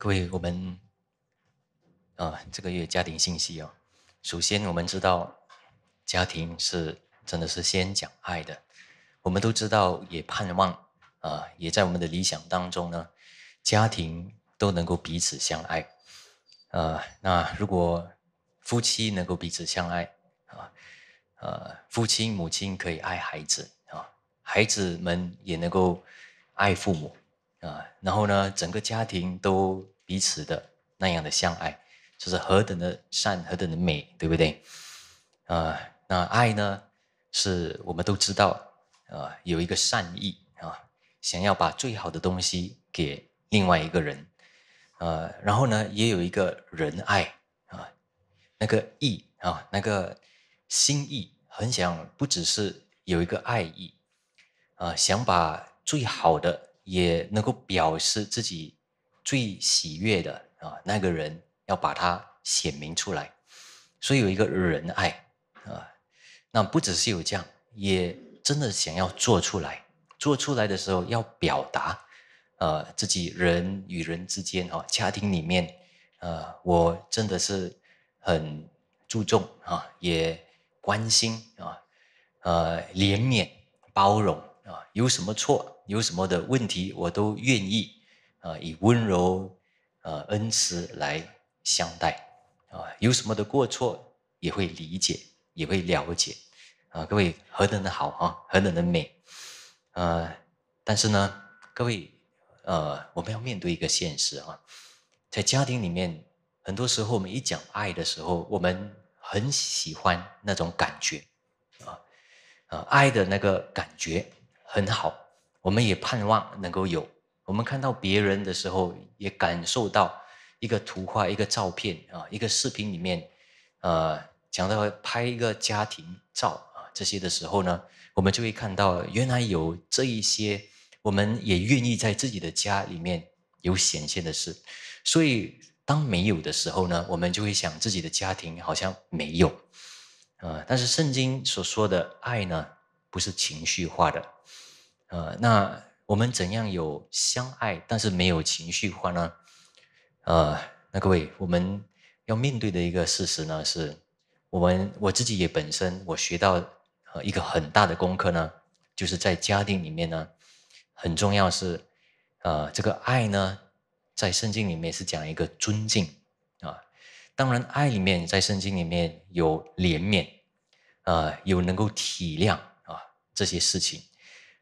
各位，我们啊，这个月家庭信息哦。首先，我们知道家庭是真的是先讲爱的。我们都知道，也盼望啊，也在我们的理想当中呢，家庭都能够彼此相爱。呃，那如果夫妻能够彼此相爱啊，呃，父亲母亲可以爱孩子啊，孩子们也能够爱父母。啊，然后呢，整个家庭都彼此的那样的相爱，这是何等的善，何等的美，对不对？啊，那爱呢，是我们都知道，啊，有一个善意啊，想要把最好的东西给另外一个人，呃，然后呢，也有一个仁爱啊，那个义啊，那个心意很想不只是有一个爱意啊，想把最好的。也能够表示自己最喜悦的啊，那个人要把它显明出来。所以有一个仁爱啊，那不只是有这样，也真的想要做出来。做出来的时候要表达，呃，自己人与人之间啊，家庭里面，呃，我真的是很注重啊，也关心啊，呃，怜悯、包容啊，有什么错？有什么的问题，我都愿意啊，以温柔啊恩慈来相待啊。有什么的过错，也会理解，也会了解啊。各位何等的好啊，何等的美啊！但是呢，各位呃，我们要面对一个现实啊，在家庭里面，很多时候我们一讲爱的时候，我们很喜欢那种感觉啊啊，爱的那个感觉很好。我们也盼望能够有。我们看到别人的时候，也感受到一个图画、一个照片啊，一个视频里面，呃，讲到拍一个家庭照啊这些的时候呢，我们就会看到原来有这一些，我们也愿意在自己的家里面有显现的事。所以，当没有的时候呢，我们就会想自己的家庭好像没有。呃，但是圣经所说的爱呢，不是情绪化的。呃，那我们怎样有相爱，但是没有情绪化呢？呃，那各位，我们要面对的一个事实呢，是我们我自己也本身我学到一个很大的功课呢，就是在家庭里面呢，很重要是，呃，这个爱呢，在圣经里面是讲一个尊敬啊，当然爱里面在圣经里面有怜悯，呃，有能够体谅啊这些事情。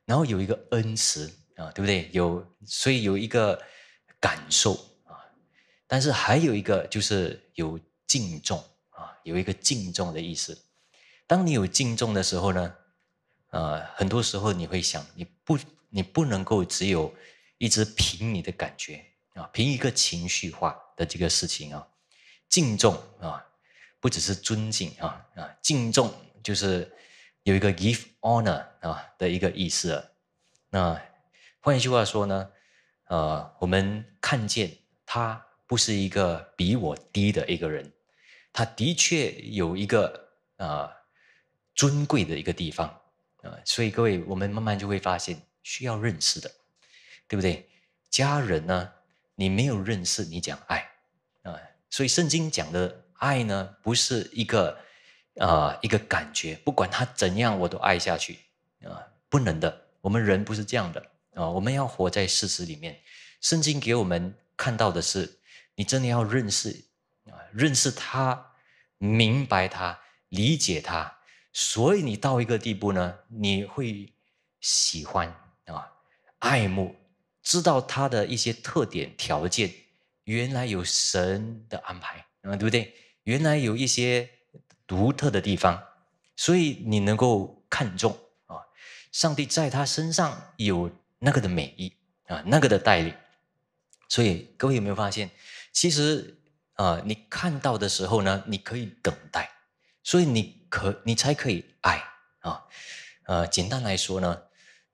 然后有一个恩慈啊，对不对？有，所以有一个感受啊，但是还有一个就是有敬重啊，有一个敬重的意思。当你有敬重的时候呢，啊，很多时候你会想，你不，你不能够只有一直凭你的感觉啊，凭一个情绪化的这个事情啊，敬重啊，不只是尊敬啊啊，敬重就是。有一个 “give honor” 啊的一个意思，那换一句话说呢，呃，我们看见他不是一个比我低的一个人，他的确有一个啊尊贵的一个地方啊，所以各位，我们慢慢就会发现需要认识的，对不对？家人呢，你没有认识，你讲爱啊，所以圣经讲的爱呢，不是一个。啊，一个感觉，不管他怎样，我都爱下去。啊，不能的，我们人不是这样的啊。我们要活在事实里面。圣经给我们看到的是，你真的要认识啊，认识他，明白他，理解他。所以你到一个地步呢，你会喜欢啊，爱慕，知道他的一些特点条件。原来有神的安排，啊，对不对？原来有一些。独特的地方，所以你能够看重啊，上帝在他身上有那个的美意啊，那个的带领。所以各位有没有发现，其实啊，你看到的时候呢，你可以等待，所以你可你才可以爱啊。呃，简单来说呢，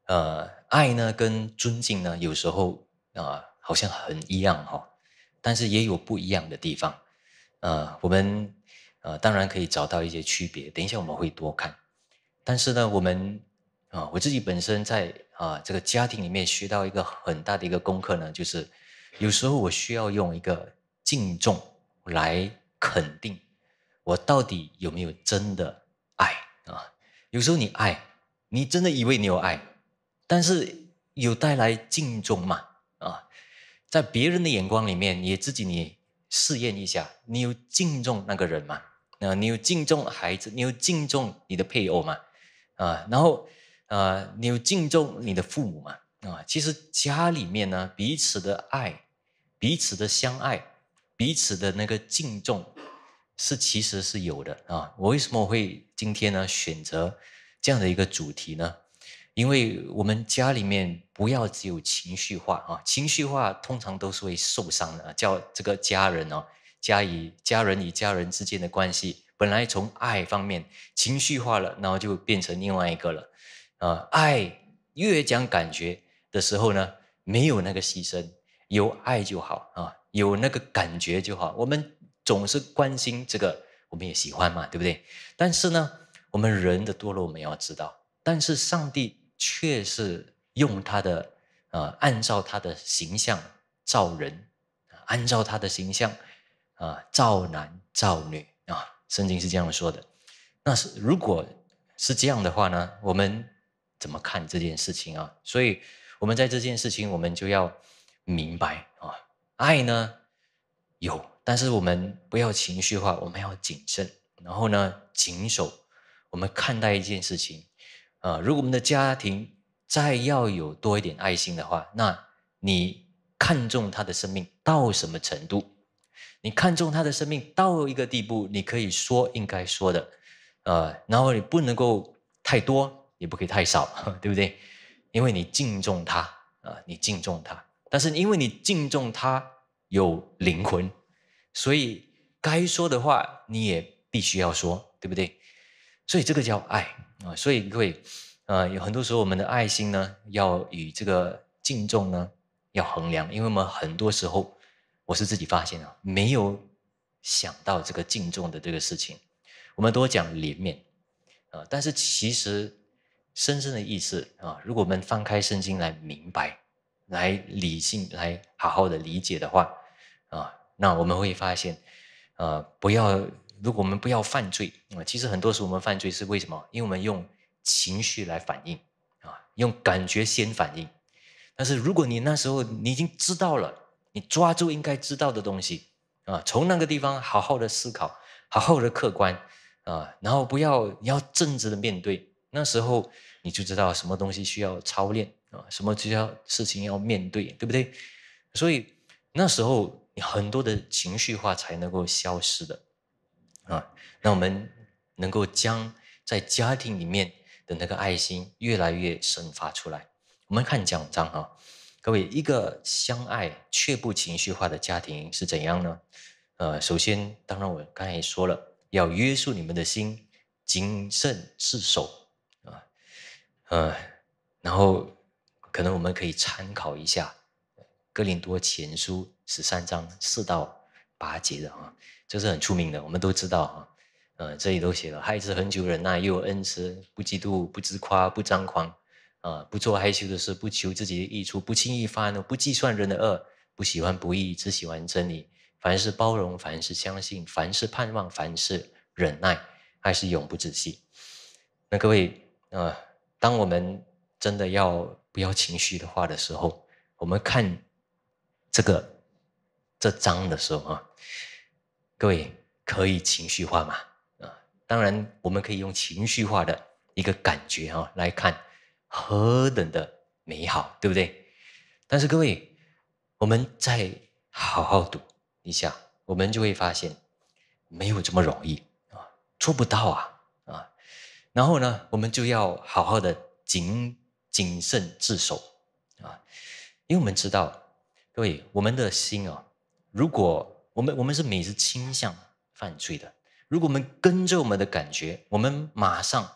呃，爱呢跟尊敬呢，有时候啊好像很一样哈，但是也有不一样的地方。呃，我们。啊，当然可以找到一些区别。等一下我们会多看，但是呢，我们啊，我自己本身在啊这个家庭里面学到一个很大的一个功课呢，就是有时候我需要用一个敬重来肯定我到底有没有真的爱啊。有时候你爱你，真的以为你有爱，但是有带来敬重吗？啊，在别人的眼光里面，你自己你试验一下，你有敬重那个人吗？啊，你有敬重孩子，你有敬重你的配偶嘛？啊，然后，啊，你有敬重你的父母嘛？啊，其实家里面呢，彼此的爱，彼此的相爱，彼此的那个敬重，是其实是有的啊。我为什么会今天呢选择这样的一个主题呢？因为我们家里面不要只有情绪化啊，情绪化通常都是会受伤的，叫这个家人哦。家以家人与家人之间的关系，本来从爱方面情绪化了，然后就变成另外一个了。啊，爱越讲感觉的时候呢，没有那个牺牲，有爱就好啊，有那个感觉就好。我们总是关心这个，我们也喜欢嘛，对不对？但是呢，我们人的堕落我们要知道，但是上帝却是用他的啊，按照他的形象造人，按照他的形象。啊，造男造女啊，圣经是这样说的。那是如果是这样的话呢，我们怎么看这件事情啊？所以我们在这件事情，我们就要明白啊，爱呢有，但是我们不要情绪化，我们要谨慎，然后呢谨守。我们看待一件事情啊，如果我们的家庭再要有多一点爱心的话，那你看重他的生命到什么程度？你看重他的生命到一个地步，你可以说应该说的，呃，然后你不能够太多，也不可以太少，对不对？因为你敬重他啊，你敬重他，但是因为你敬重他有灵魂，所以该说的话你也必须要说，对不对？所以这个叫爱啊，所以各位，啊，有很多时候我们的爱心呢，要与这个敬重呢要衡量，因为我们很多时候。我是自己发现啊，没有想到这个敬重的这个事情。我们多讲脸面啊，但是其实深深的意思啊，如果我们翻开圣经来明白、来理性来好好的理解的话啊，那我们会发现啊，不要如果我们不要犯罪啊，其实很多时候我们犯罪是为什么？因为我们用情绪来反应啊，用感觉先反应。但是如果你那时候你已经知道了。你抓住应该知道的东西，啊，从那个地方好好的思考，好好的客观，啊，然后不要，你要正直的面对，那时候你就知道什么东西需要操练啊，什么需要事情要面对，对不对？所以那时候你很多的情绪化才能够消失的，啊，那我们能够将在家庭里面的那个爱心越来越生发出来。我们看讲章啊。各位，一个相爱却不情绪化的家庭是怎样呢？呃，首先，当然我刚才也说了，要约束你们的心，谨慎自守啊，呃，然后可能我们可以参考一下《哥林多前书》十三章四到八节的啊，这是很出名的，我们都知道啊，嗯，这里都写了，孩子很久人呐，又有恩慈，不嫉妒，不自夸，不张狂。啊，不做害羞的事，不求自己的益处，不轻易发怒，不计算人的恶，不喜欢不义，只喜欢真理。凡事包容，凡事相信，凡事盼望，凡事忍耐，爱是永不止息。那各位啊，当我们真的要不要情绪的话的时候，我们看这个这章的时候啊，各位可以情绪化嘛？啊，当然我们可以用情绪化的一个感觉啊来看。何等的美好，对不对？但是各位，我们再好好读一下，我们就会发现没有这么容易啊，做不到啊啊！然后呢，我们就要好好的谨谨慎自守啊，因为我们知道，各位，我们的心啊，如果我们我们是每次倾向犯罪的，如果我们跟着我们的感觉，我们马上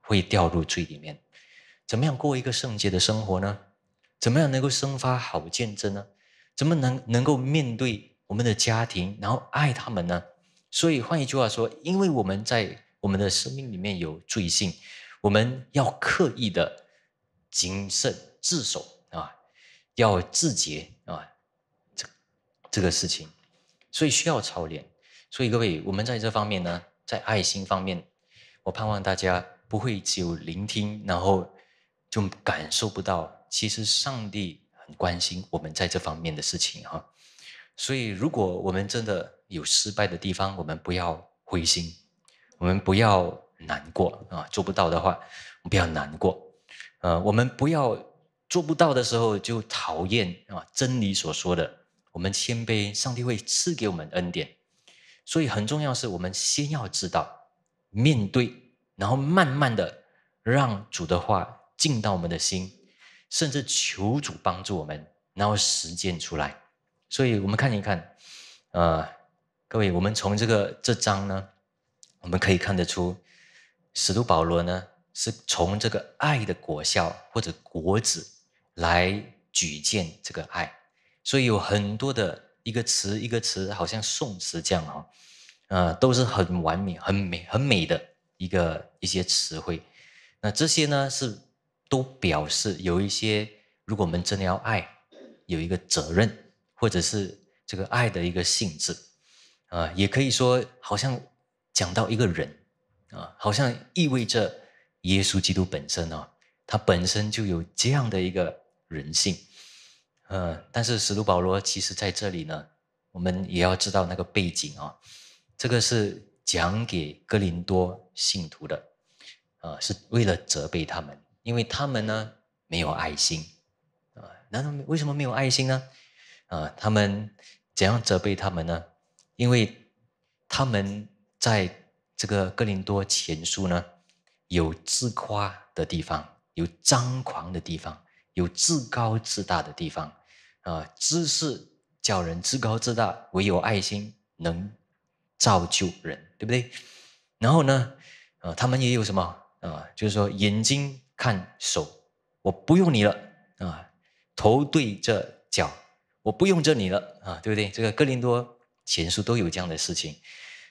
会掉入罪里面。怎么样过一个圣洁的生活呢？怎么样能够生发好见证呢？怎么能能够面对我们的家庭，然后爱他们呢？所以换一句话说，因为我们在我们的生命里面有罪性，我们要刻意的谨慎自守啊，要自洁啊，这这个事情，所以需要操练。所以各位，我们在这方面呢，在爱心方面，我盼望大家不会只有聆听，然后。就感受不到，其实上帝很关心我们在这方面的事情哈。所以，如果我们真的有失败的地方，我们不要灰心，我们不要难过啊。做不到的话，不要难过。呃，我们不要做不到的时候就讨厌啊。真理所说的，我们谦卑，上帝会赐给我们恩典。所以，很重要是，我们先要知道面对，然后慢慢的让主的话。进到我们的心，甚至求主帮助我们，然后实践出来。所以，我们看一看，呃，各位，我们从这个这章呢，我们可以看得出，使徒保罗呢，是从这个爱的果效或者果子来举荐这个爱。所以，有很多的一个词一个词，好像宋词这样啊，呃，都是很完美、很美、很美的一个一些词汇。那这些呢是。都表示有一些，如果我们真的要爱，有一个责任，或者是这个爱的一个性质，啊，也可以说好像讲到一个人，啊，好像意味着耶稣基督本身哦，他本身就有这样的一个人性，呃，但是使徒保罗其实在这里呢，我们也要知道那个背景啊，这个是讲给哥林多信徒的，啊，是为了责备他们。因为他们呢没有爱心啊，难道为什么没有爱心呢？啊，他们怎样责备他们呢？因为他们在这个《格林多前书》呢有自夸的地方，有张狂的地方，有自高自大的地方啊。知识叫人自高自大，唯有爱心能造就人，对不对？然后呢啊，他们也有什么啊？就是说眼睛。看手，我不用你了啊！头对着脚，我不用着你了啊，对不对？这个哥林多前书都有这样的事情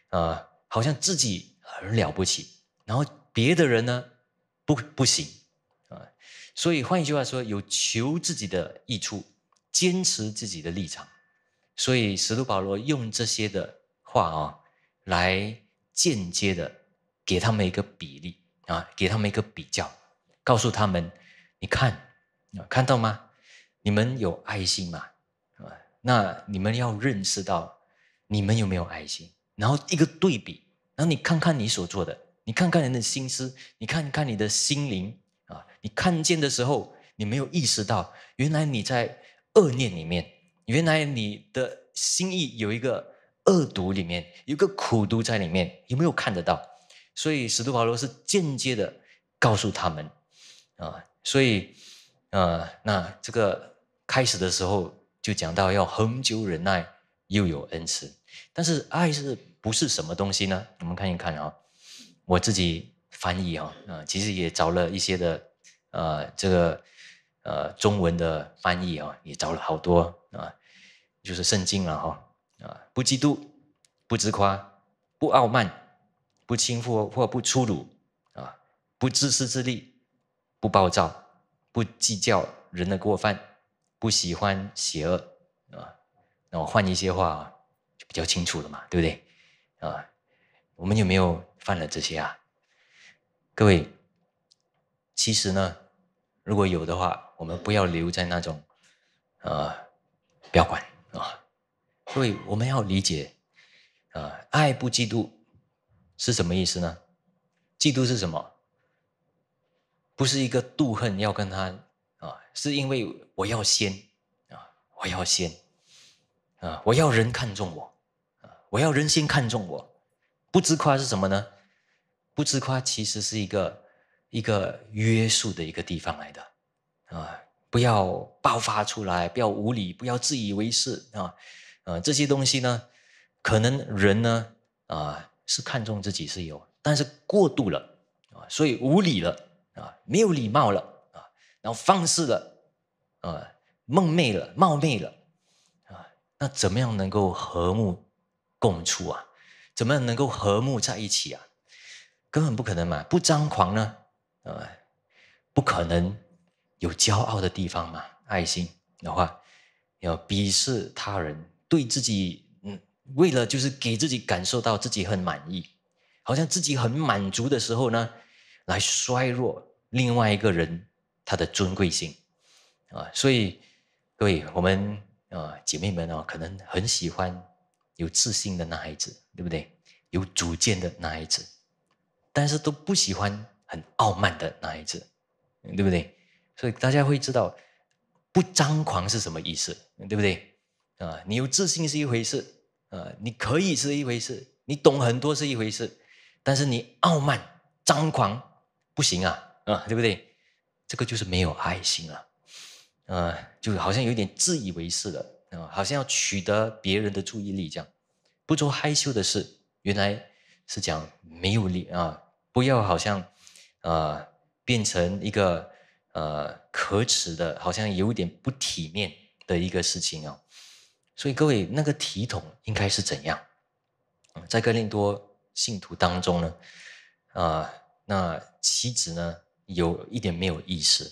啊，好像自己很了不起，然后别的人呢不不行啊。所以换一句话说，有求自己的益处，坚持自己的立场。所以使徒保罗用这些的话啊，来间接的给他们一个比例啊，给他们一个比较。告诉他们，你看，看到吗？你们有爱心吗？啊，那你们要认识到你们有没有爱心？然后一个对比，然后你看看你所做的，你看看人的心思，你看看你的心灵啊，你看见的时候，你没有意识到，原来你在恶念里面，原来你的心意有一个恶毒里面，有一个苦毒在里面，有没有看得到？所以，使徒保罗是间接的告诉他们。啊，所以，呃，那这个开始的时候就讲到要恒久忍耐，又有恩慈。但是爱是不是什么东西呢？我们看一看啊，我自己翻译啊，啊，其实也找了一些的，呃，这个呃中文的翻译啊，也找了好多啊，就是圣经了哈，啊，不嫉妒，不自夸，不傲慢，不轻浮或不出鲁啊，不自私自利。不暴躁，不计较人的过犯，不喜欢邪恶啊。那我换一些话，就比较清楚了嘛，对不对？啊，我们有没有犯了这些啊？各位，其实呢，如果有的话，我们不要留在那种啊，不要管啊。各位，我们要理解啊，爱不嫉妒是什么意思呢？嫉妒是什么？不是一个妒恨要跟他，啊，是因为我要先，啊，我要先，啊，我要人看中我，啊，我要人先看中我，不自夸是什么呢？不自夸其实是一个一个约束的一个地方来的，啊，不要爆发出来，不要无理，不要自以为是，啊，啊，这些东西呢，可能人呢，啊，是看重自己是有，但是过度了，啊，所以无理了。啊，没有礼貌了啊，然后放肆了，啊，梦寐了，冒昧了，啊，那怎么样能够和睦共处啊？怎么样能够和睦在一起啊？根本不可能嘛！不张狂呢，啊，不可能有骄傲的地方嘛。爱心的话，要鄙视他人，对自己，嗯，为了就是给自己感受到自己很满意，好像自己很满足的时候呢？来衰弱，另外一个人他的尊贵性啊，所以各位我们啊姐妹们啊，可能很喜欢有自信的男孩子，对不对？有主见的男孩子，但是都不喜欢很傲慢的男孩子，对不对？所以大家会知道不张狂是什么意思，对不对？啊，你有自信是一回事，啊，你可以是一回事，你懂很多是一回事，但是你傲慢张狂。不行啊，啊，对不对？这个就是没有爱心了，呃，就好像有点自以为是了，啊，好像要取得别人的注意力这样，不做害羞的事。原来是讲没有力啊，不要好像，啊，变成一个呃可耻的，好像有点不体面的一个事情啊。所以各位，那个体统应该是怎样？在哥林多信徒当中呢，啊。那妻子呢，有一点没有意识，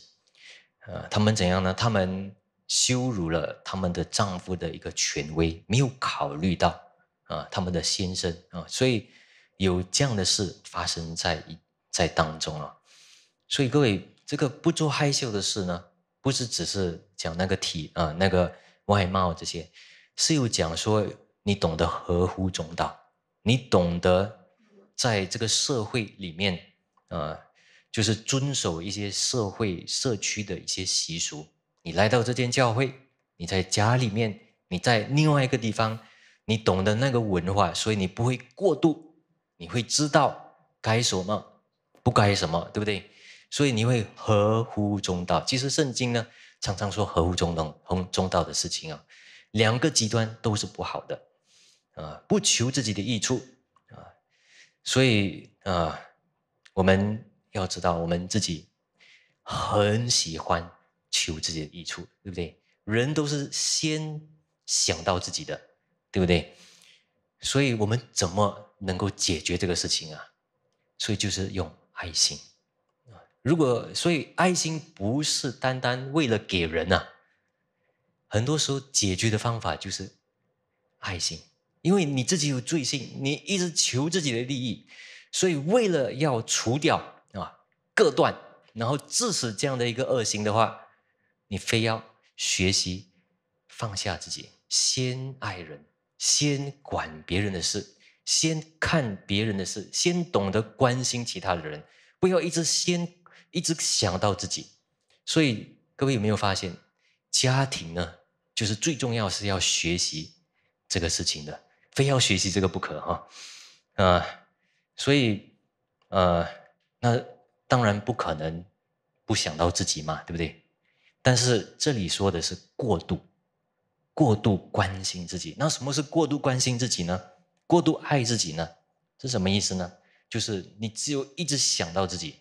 呃，他们怎样呢？他们羞辱了他们的丈夫的一个权威，没有考虑到啊，他们的先生啊，所以有这样的事发生在在当中啊。所以各位，这个不做害羞的事呢，不是只是讲那个体啊，那个外貌这些，是有讲说你懂得合乎中道，你懂得在这个社会里面。啊，就是遵守一些社会社区的一些习俗。你来到这间教会，你在家里面，你在另外一个地方，你懂得那个文化，所以你不会过度，你会知道该什么不该什么，对不对？所以你会合乎中道。其实圣经呢，常常说合乎中道、中中道的事情啊，两个极端都是不好的啊，不求自己的益处啊，所以啊。我们要知道，我们自己很喜欢求自己的益处，对不对？人都是先想到自己的，对不对？所以，我们怎么能够解决这个事情啊？所以，就是用爱心如果所以，爱心不是单单为了给人啊，很多时候解决的方法就是爱心，因为你自己有罪性，你一直求自己的利益。所以，为了要除掉啊，割断，然后致使这样的一个恶行的话，你非要学习放下自己，先爱人，先管别人的事，先看别人的事，先懂得关心其他的人，不要一直先一直想到自己。所以，各位有没有发现，家庭呢，就是最重要是要学习这个事情的，非要学习这个不可哈啊。所以，呃，那当然不可能不想到自己嘛，对不对？但是这里说的是过度，过度关心自己。那什么是过度关心自己呢？过度爱自己呢？是什么意思呢？就是你只有一直想到自己，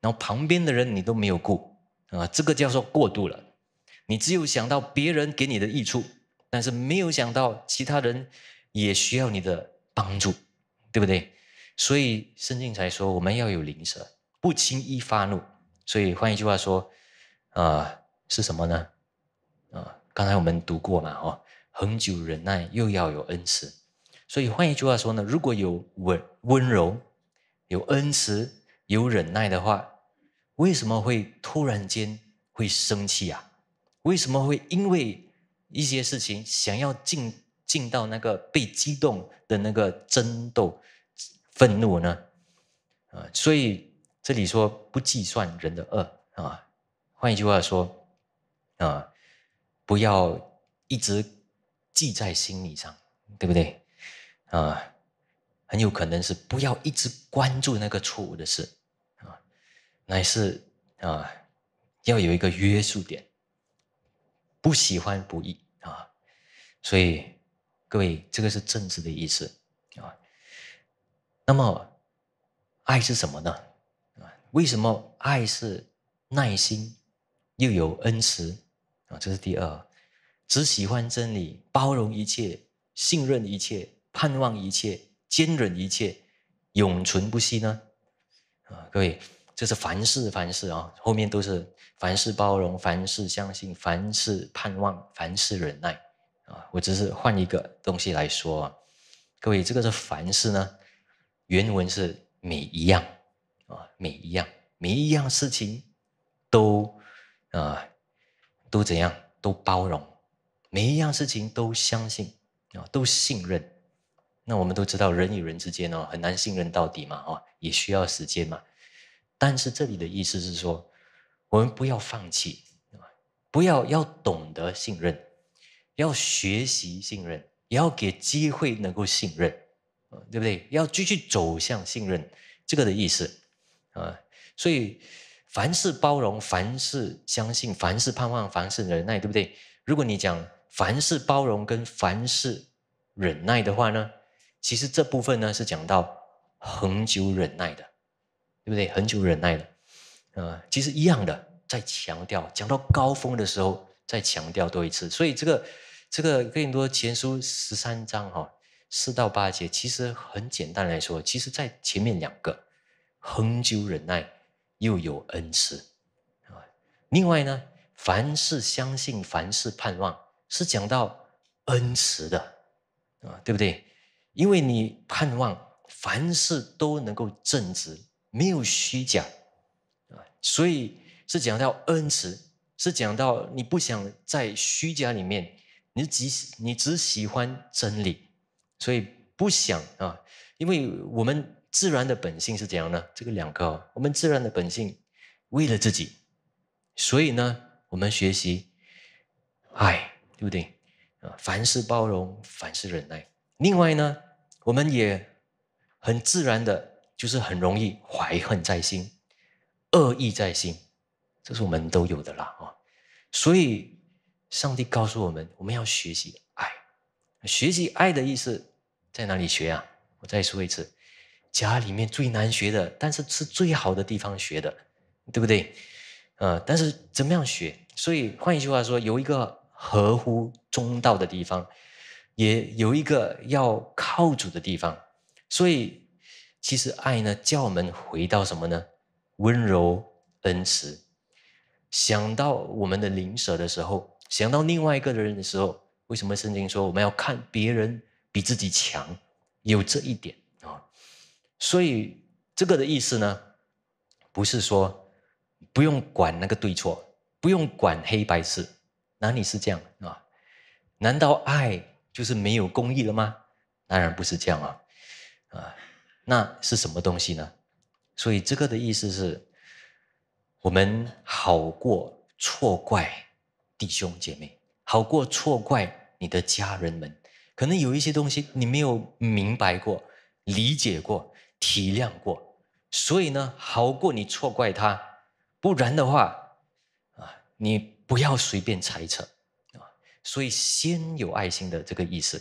然后旁边的人你都没有顾啊，这个叫做过度了。你只有想到别人给你的益处，但是没有想到其他人也需要你的帮助，对不对？所以，圣境才说我们要有灵舌，不轻易发怒。所以换一句话说，啊，是什么呢？啊，刚才我们读过嘛，哦，恒久忍耐，又要有恩慈。所以换一句话说呢，如果有温温柔、有恩慈、有忍耐的话，为什么会突然间会生气啊？为什么会因为一些事情想要进进到那个被激动的那个争斗？愤怒呢，啊，所以这里说不计算人的恶啊，换一句话说，啊，不要一直记在心里上，对不对？啊，很有可能是不要一直关注那个错误的事，啊，乃是啊，要有一个约束点，不喜欢不易啊，所以各位，这个是政治的意思。那么，爱是什么呢？啊，为什么爱是耐心，又有恩慈？啊，这是第二，只喜欢真理，包容一切，信任一切，盼望一切，坚忍一切，永存不息呢？啊，各位，这是凡事凡事啊，后面都是凡事包容，凡事相信，凡事盼望，凡事忍耐。啊，我只是换一个东西来说啊，各位，这个是凡事呢。原文是每一样，啊，每一样，每一样事情，都，啊，都怎样？都包容，每一样事情都相信，啊，都信任。那我们都知道，人与人之间哦，很难信任到底嘛，哦，也需要时间嘛。但是这里的意思是说，我们不要放弃，不要要懂得信任，要学习信任，也要给机会能够信任。对不对？要继续走向信任，这个的意思啊。所以，凡是包容，凡是相信，凡是盼望，凡是忍耐，对不对？如果你讲凡是包容跟凡是忍耐的话呢，其实这部分呢是讲到恒久忍耐的，对不对？恒久忍耐的，啊，其实一样的。在强调，讲到高峰的时候，再强调多一次。所以这个这个更多前书十三章哈。四到八节其实很简单来说，其实在前面两个，恒久忍耐，又有恩慈，啊，另外呢，凡事相信，凡事盼望，是讲到恩慈的，啊，对不对？因为你盼望凡事都能够正直，没有虚假，啊，所以是讲到恩慈，是讲到你不想在虚假里面，你只你只喜欢真理。所以不想啊，因为我们自然的本性是怎样呢？这个两个，我们自然的本性为了自己，所以呢，我们学习爱，对不对？啊，凡事包容，凡事忍耐。另外呢，我们也很自然的，就是很容易怀恨在心、恶意在心，这是我们都有的啦啊。所以，上帝告诉我们，我们要学习。学习爱的意思在哪里学啊？我再说一次，家里面最难学的，但是是最好的地方学的，对不对？呃，但是怎么样学？所以换一句话说，有一个合乎中道的地方，也有一个要靠主的地方。所以，其实爱呢，叫我们回到什么呢？温柔恩慈，想到我们的邻舍的时候，想到另外一个人的时候。为什么圣经说我们要看别人比自己强？有这一点啊，所以这个的意思呢，不是说不用管那个对错，不用管黑白事，哪里是这样啊？难道爱就是没有公义了吗？当然不是这样啊！啊，那是什么东西呢？所以这个的意思是，我们好过错怪弟兄姐妹。好过错怪你的家人们，可能有一些东西你没有明白过、理解过、体谅过，所以呢，好过你错怪他。不然的话，啊，你不要随便猜测，啊，所以先有爱心的这个意思。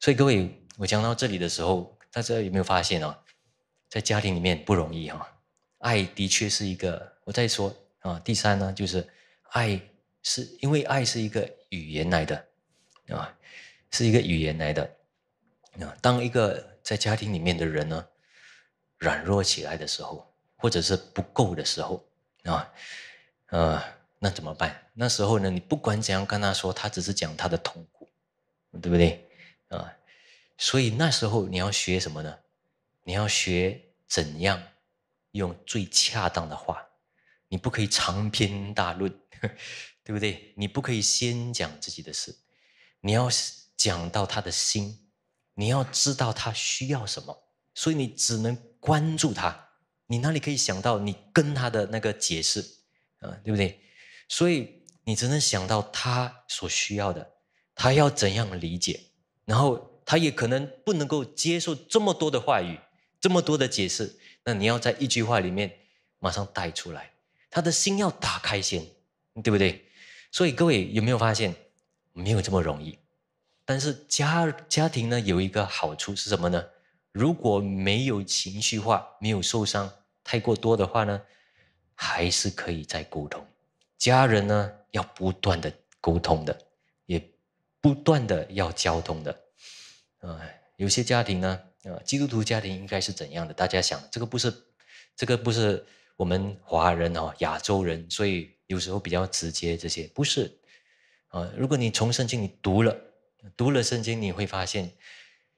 所以各位，我讲到这里的时候，大家有没有发现啊？在家庭里面不容易哈，爱的确是一个。我再说啊，第三呢，就是爱是因为爱是一个。语言来的，啊，是一个语言来的，啊，当一个在家庭里面的人呢，软弱起来的时候，或者是不够的时候，啊，呃，那怎么办？那时候呢，你不管怎样跟他说，他只是讲他的痛苦，对不对？啊，所以那时候你要学什么呢？你要学怎样用最恰当的话，你不可以长篇大论。对不对？你不可以先讲自己的事，你要讲到他的心，你要知道他需要什么，所以你只能关注他。你哪里可以想到你跟他的那个解释啊？对不对？所以你只能想到他所需要的，他要怎样理解，然后他也可能不能够接受这么多的话语，这么多的解释。那你要在一句话里面马上带出来，他的心要打开先，对不对？所以各位有没有发现，没有这么容易。但是家家庭呢有一个好处是什么呢？如果没有情绪化，没有受伤太过多的话呢，还是可以再沟通。家人呢要不断的沟通的，也不断的要交通的。啊，有些家庭呢，基督徒家庭应该是怎样的？大家想，这个不是，这个不是。我们华人哦，亚洲人，所以有时候比较直接。这些不是啊，如果你从圣经你读了，读了圣经你会发现，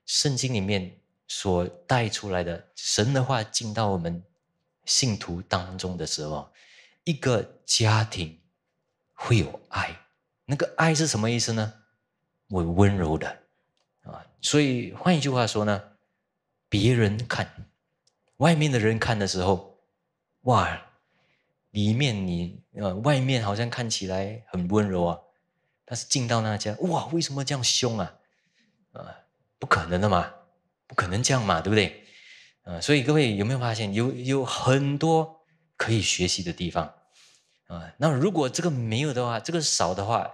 圣经里面所带出来的神的话进到我们信徒当中的时候，一个家庭会有爱，那个爱是什么意思呢？我温柔的啊，所以换一句话说呢，别人看，外面的人看的时候。哇，里面你呃，外面好像看起来很温柔啊，但是进到那家，哇，为什么这样凶啊？啊，不可能的嘛，不可能这样嘛，对不对？啊，所以各位有没有发现，有有很多可以学习的地方啊？那如果这个没有的话，这个少的话，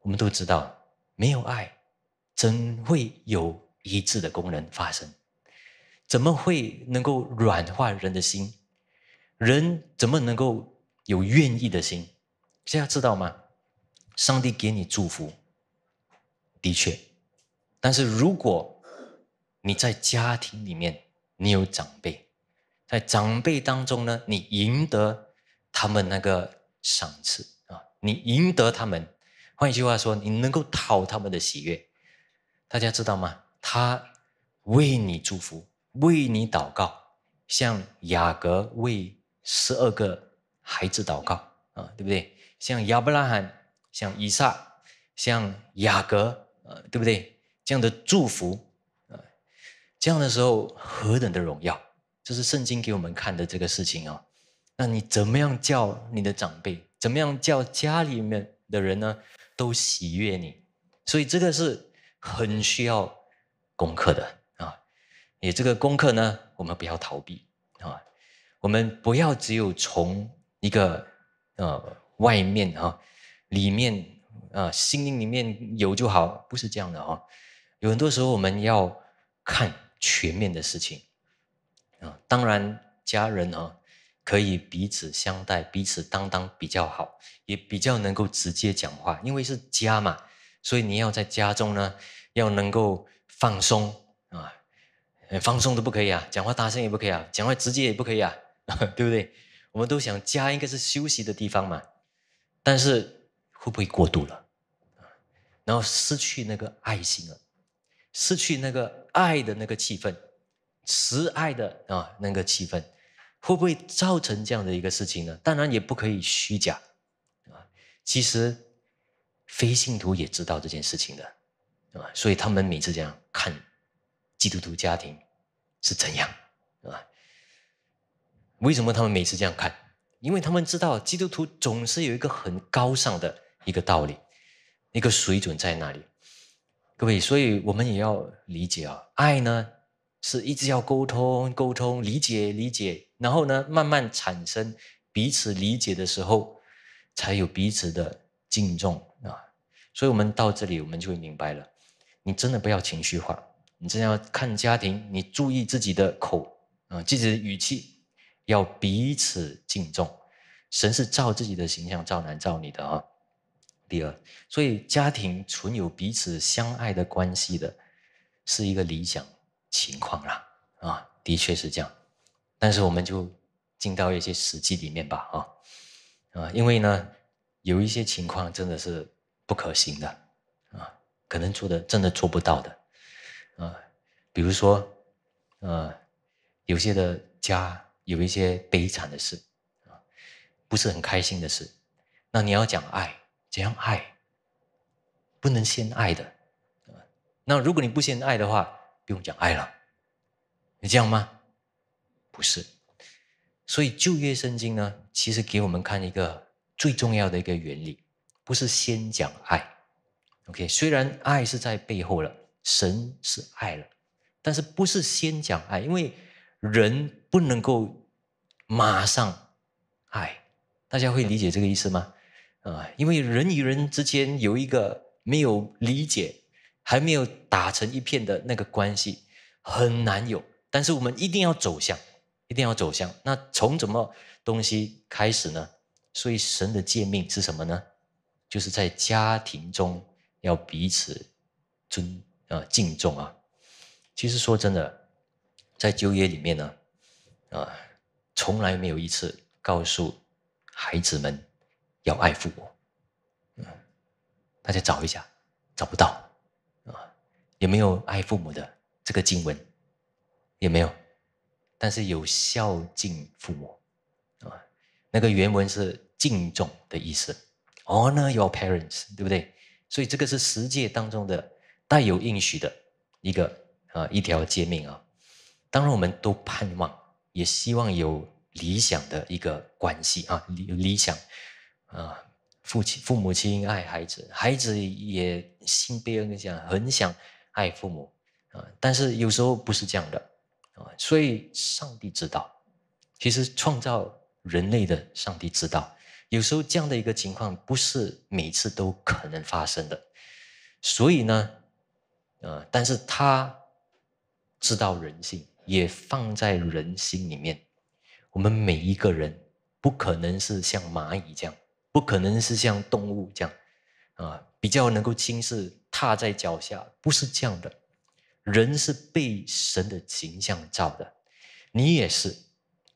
我们都知道，没有爱，怎会有一致的功能发生？怎么会能够软化人的心？人怎么能够有愿意的心？大家知道吗？上帝给你祝福，的确。但是如果你在家庭里面，你有长辈，在长辈当中呢，你赢得他们那个赏赐啊，你赢得他们。换一句话说，你能够讨他们的喜悦，大家知道吗？他为你祝福，为你祷告，像雅各为。十二个孩子祷告啊，对不对？像亚伯拉罕，像以撒，像雅各，呃，对不对？这样的祝福啊，这样的时候何等的荣耀！这是圣经给我们看的这个事情啊。那你怎么样叫你的长辈，怎么样叫家里面的人呢？都喜悦你，所以这个是很需要功课的啊。你这个功课呢，我们不要逃避啊。我们不要只有从一个呃外面哈，里面啊心灵里面有就好，不是这样的哦。有很多时候我们要看全面的事情啊。当然家人啊，可以彼此相待，彼此当当比较好，也比较能够直接讲话，因为是家嘛，所以你要在家中呢，要能够放松啊，放松都不可以啊，讲话大声也不可以啊，讲话直接也不可以啊。对不对？我们都想家应该是休息的地方嘛，但是会不会过度了？然后失去那个爱心了，失去那个爱的那个气氛，慈爱的啊那个气氛，会不会造成这样的一个事情呢？当然也不可以虚假啊。其实非信徒也知道这件事情的啊，所以他们每次这样看基督徒家庭是怎样。为什么他们每次这样看？因为他们知道基督徒总是有一个很高尚的一个道理，一个水准在那里。各位，所以我们也要理解啊，爱呢是一直要沟通、沟通、理解、理解，然后呢，慢慢产生彼此理解的时候，才有彼此的敬重啊。所以我们到这里，我们就会明白了。你真的不要情绪化，你真要看家庭，你注意自己的口啊，自己的语气。要彼此敬重，神是照自己的形象照男照女的啊。第二，所以家庭存有彼此相爱的关系的，是一个理想情况啦啊，的确是这样。但是我们就进到一些实际里面吧啊啊，因为呢，有一些情况真的是不可行的啊，可能做的真的做不到的啊，比如说啊，有些的家。有一些悲惨的事，啊，不是很开心的事。那你要讲爱，怎样爱？不能先爱的，啊。那如果你不先爱的话，不用讲爱了。你这样吗？不是。所以旧约圣经呢，其实给我们看一个最重要的一个原理，不是先讲爱。OK，虽然爱是在背后了，神是爱了，但是不是先讲爱，因为。人不能够马上爱，大家会理解这个意思吗？啊，因为人与人之间有一个没有理解、还没有打成一片的那个关系，很难有。但是我们一定要走向，一定要走向。那从什么东西开始呢？所以神的诫命是什么呢？就是在家庭中要彼此尊啊敬重啊。其实说真的。在就业里面呢，啊，从来没有一次告诉孩子们要爱父母，嗯，大家找一下，找不到，啊，有没有爱父母的这个经文，也没有，但是有孝敬父母，啊，那个原文是敬重的意思，honor your parents，对不对？所以这个是十诫当中的带有应许的一个啊一条诫命啊。当然，我们都盼望，也希望有理想的一个关系啊，理理想，啊，父亲父母亲爱孩子，孩子也心被恩想，很想爱父母啊，但是有时候不是这样的啊，所以上帝知道，其实创造人类的上帝知道，有时候这样的一个情况不是每次都可能发生的，所以呢，啊，但是他知道人性。也放在人心里面。我们每一个人不可能是像蚂蚁这样，不可能是像动物这样啊，比较能够轻视、踏在脚下，不是这样的。人是被神的形象造的，你也是，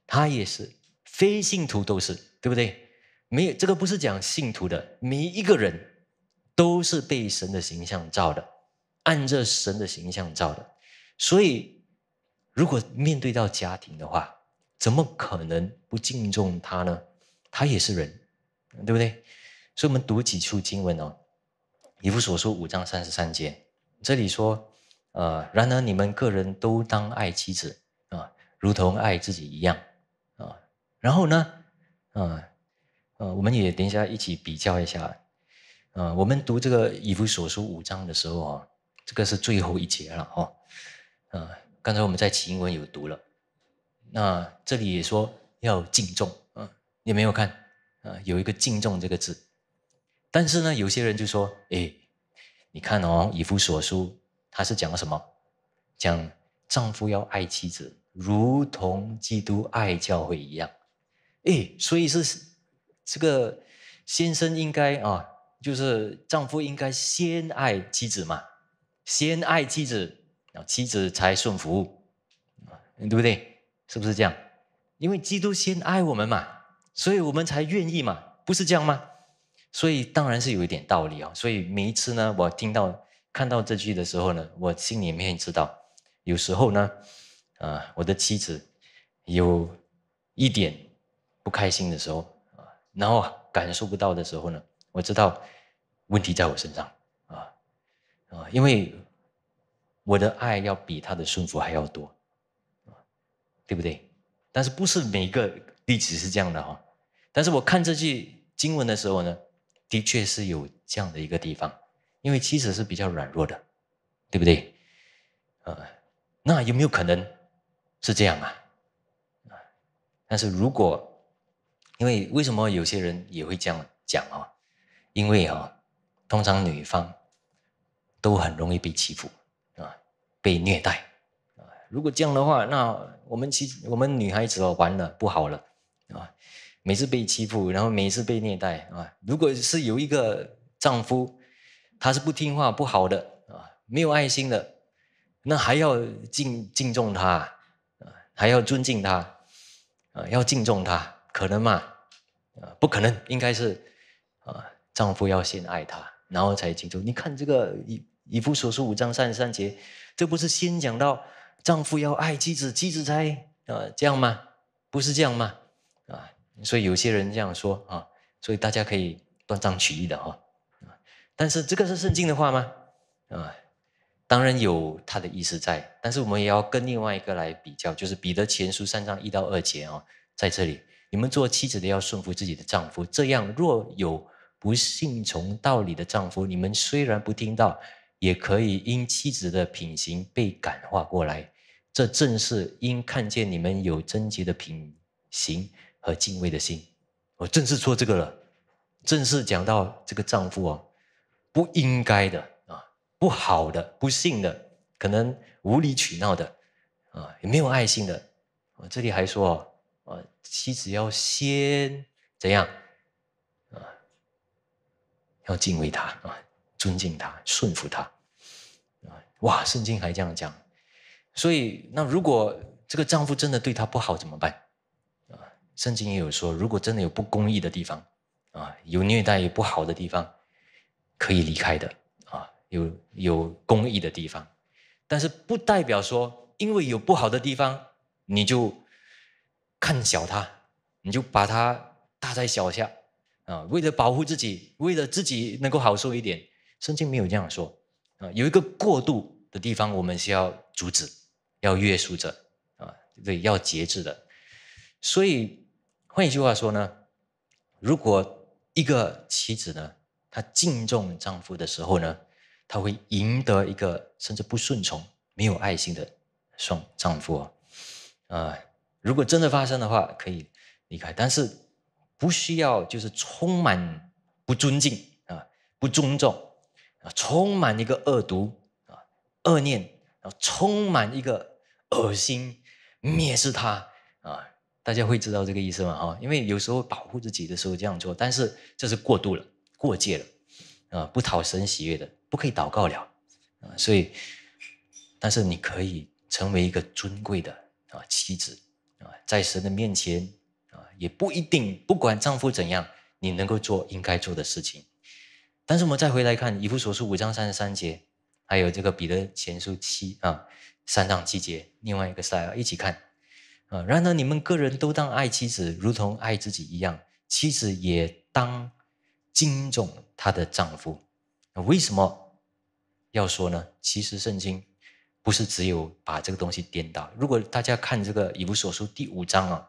他也是，非信徒都是，对不对？没有这个，不是讲信徒的，每一个人都是被神的形象造的，按着神的形象造的，所以。如果面对到家庭的话，怎么可能不敬重他呢？他也是人，对不对？所以我们读几处经文哦，《以弗所书》五章三十三节，这里说：呃，然而你们个人都当爱妻子啊，如同爱自己一样啊。然后呢，啊，呃，我们也等一下一起比较一下啊。我们读这个《以弗所书》五章的时候哦，这个是最后一节了哦，啊。刚才我们在起英文有读了，那这里也说要敬重，嗯，也没有看，啊，有一个敬重这个字，但是呢，有些人就说，哎，你看哦，《以夫所书》他是讲了什么？讲丈夫要爱妻子，如同基督爱教会一样。哎，所以是这个先生应该啊，就是丈夫应该先爱妻子嘛，先爱妻子。妻子才顺服，啊，对不对？是不是这样？因为基督先爱我们嘛，所以我们才愿意嘛，不是这样吗？所以当然是有一点道理啊。所以每一次呢，我听到、看到这句的时候呢，我心里面知道，有时候呢，啊，我的妻子有一点不开心的时候啊，然后感受不到的时候呢，我知道问题在我身上啊啊，因为。我的爱要比他的顺服还要多，对不对？但是不是每个例子是这样的哈？但是我看这句经文的时候呢，的确是有这样的一个地方，因为妻子是比较软弱的，对不对？啊，那有没有可能是这样啊？啊，但是如果，因为为什么有些人也会这样讲啊？因为啊，通常女方都很容易被欺负。被虐待如果这样的话，那我们其我们女孩子哦，完了不好了啊！每次被欺负，然后每次被虐待啊！如果是有一个丈夫，他是不听话、不好的啊，没有爱心的，那还要敬敬重他啊，还要尊敬他啊，要敬重他，可能吗？啊，不可能，应该是啊，丈夫要先爱她，然后才敬重。你看这个《一一副手书五章三十三节》。这不是先讲到丈夫要爱妻子，妻子才啊这样吗？不是这样吗？啊，所以有些人这样说啊，所以大家可以断章取义的哈但是这个是圣经的话吗？啊，当然有他的意思在，但是我们也要跟另外一个来比较，就是彼得前书三章一到二节啊，在这里，你们做妻子的要顺服自己的丈夫，这样若有不幸从道理的丈夫，你们虽然不听到。也可以因妻子的品行被感化过来，这正是因看见你们有贞洁的品行和敬畏的心。我正是说这个了，正是讲到这个丈夫哦，不应该的啊，不好的、不幸的，可能无理取闹的啊，也没有爱心的。我这里还说哦，妻子要先怎样啊？要敬畏他啊。尊敬他，顺服他，啊，哇！圣经还这样讲，所以那如果这个丈夫真的对她不好怎么办？啊，圣经也有说，如果真的有不公义的地方，啊，有虐待、有不好的地方，可以离开的，啊，有有公义的地方，但是不代表说，因为有不好的地方，你就看小他，你就把他大在小下，啊，为了保护自己，为了自己能够好受一点。圣经没有这样说啊，有一个过度的地方，我们是要阻止，要约束着啊，对，要节制的。所以换一句话说呢，如果一个妻子呢，她敬重丈夫的时候呢，她会赢得一个甚至不顺从、没有爱心的双丈夫啊。啊，如果真的发生的话，可以离开，但是不需要就是充满不尊敬啊，不尊重。充满一个恶毒啊，恶念，然后充满一个恶心，蔑视他啊，大家会知道这个意思吗？哈，因为有时候保护自己的时候这样做，但是这是过度了，过界了，啊，不讨神喜悦的，不可以祷告了，啊，所以，但是你可以成为一个尊贵的啊妻子啊，在神的面前啊，也不一定不管丈夫怎样，你能够做应该做的事情。但是我们再回来看《以弗所书》五章三十三节，还有这个《彼得前书》七啊三章七节，另外一个赛尔一起看啊。然后你们个人都当爱妻子，如同爱自己一样；妻子也当惊重她的丈夫。为什么要说呢？其实圣经不是只有把这个东西颠倒。如果大家看这个《以弗所书》第五章啊，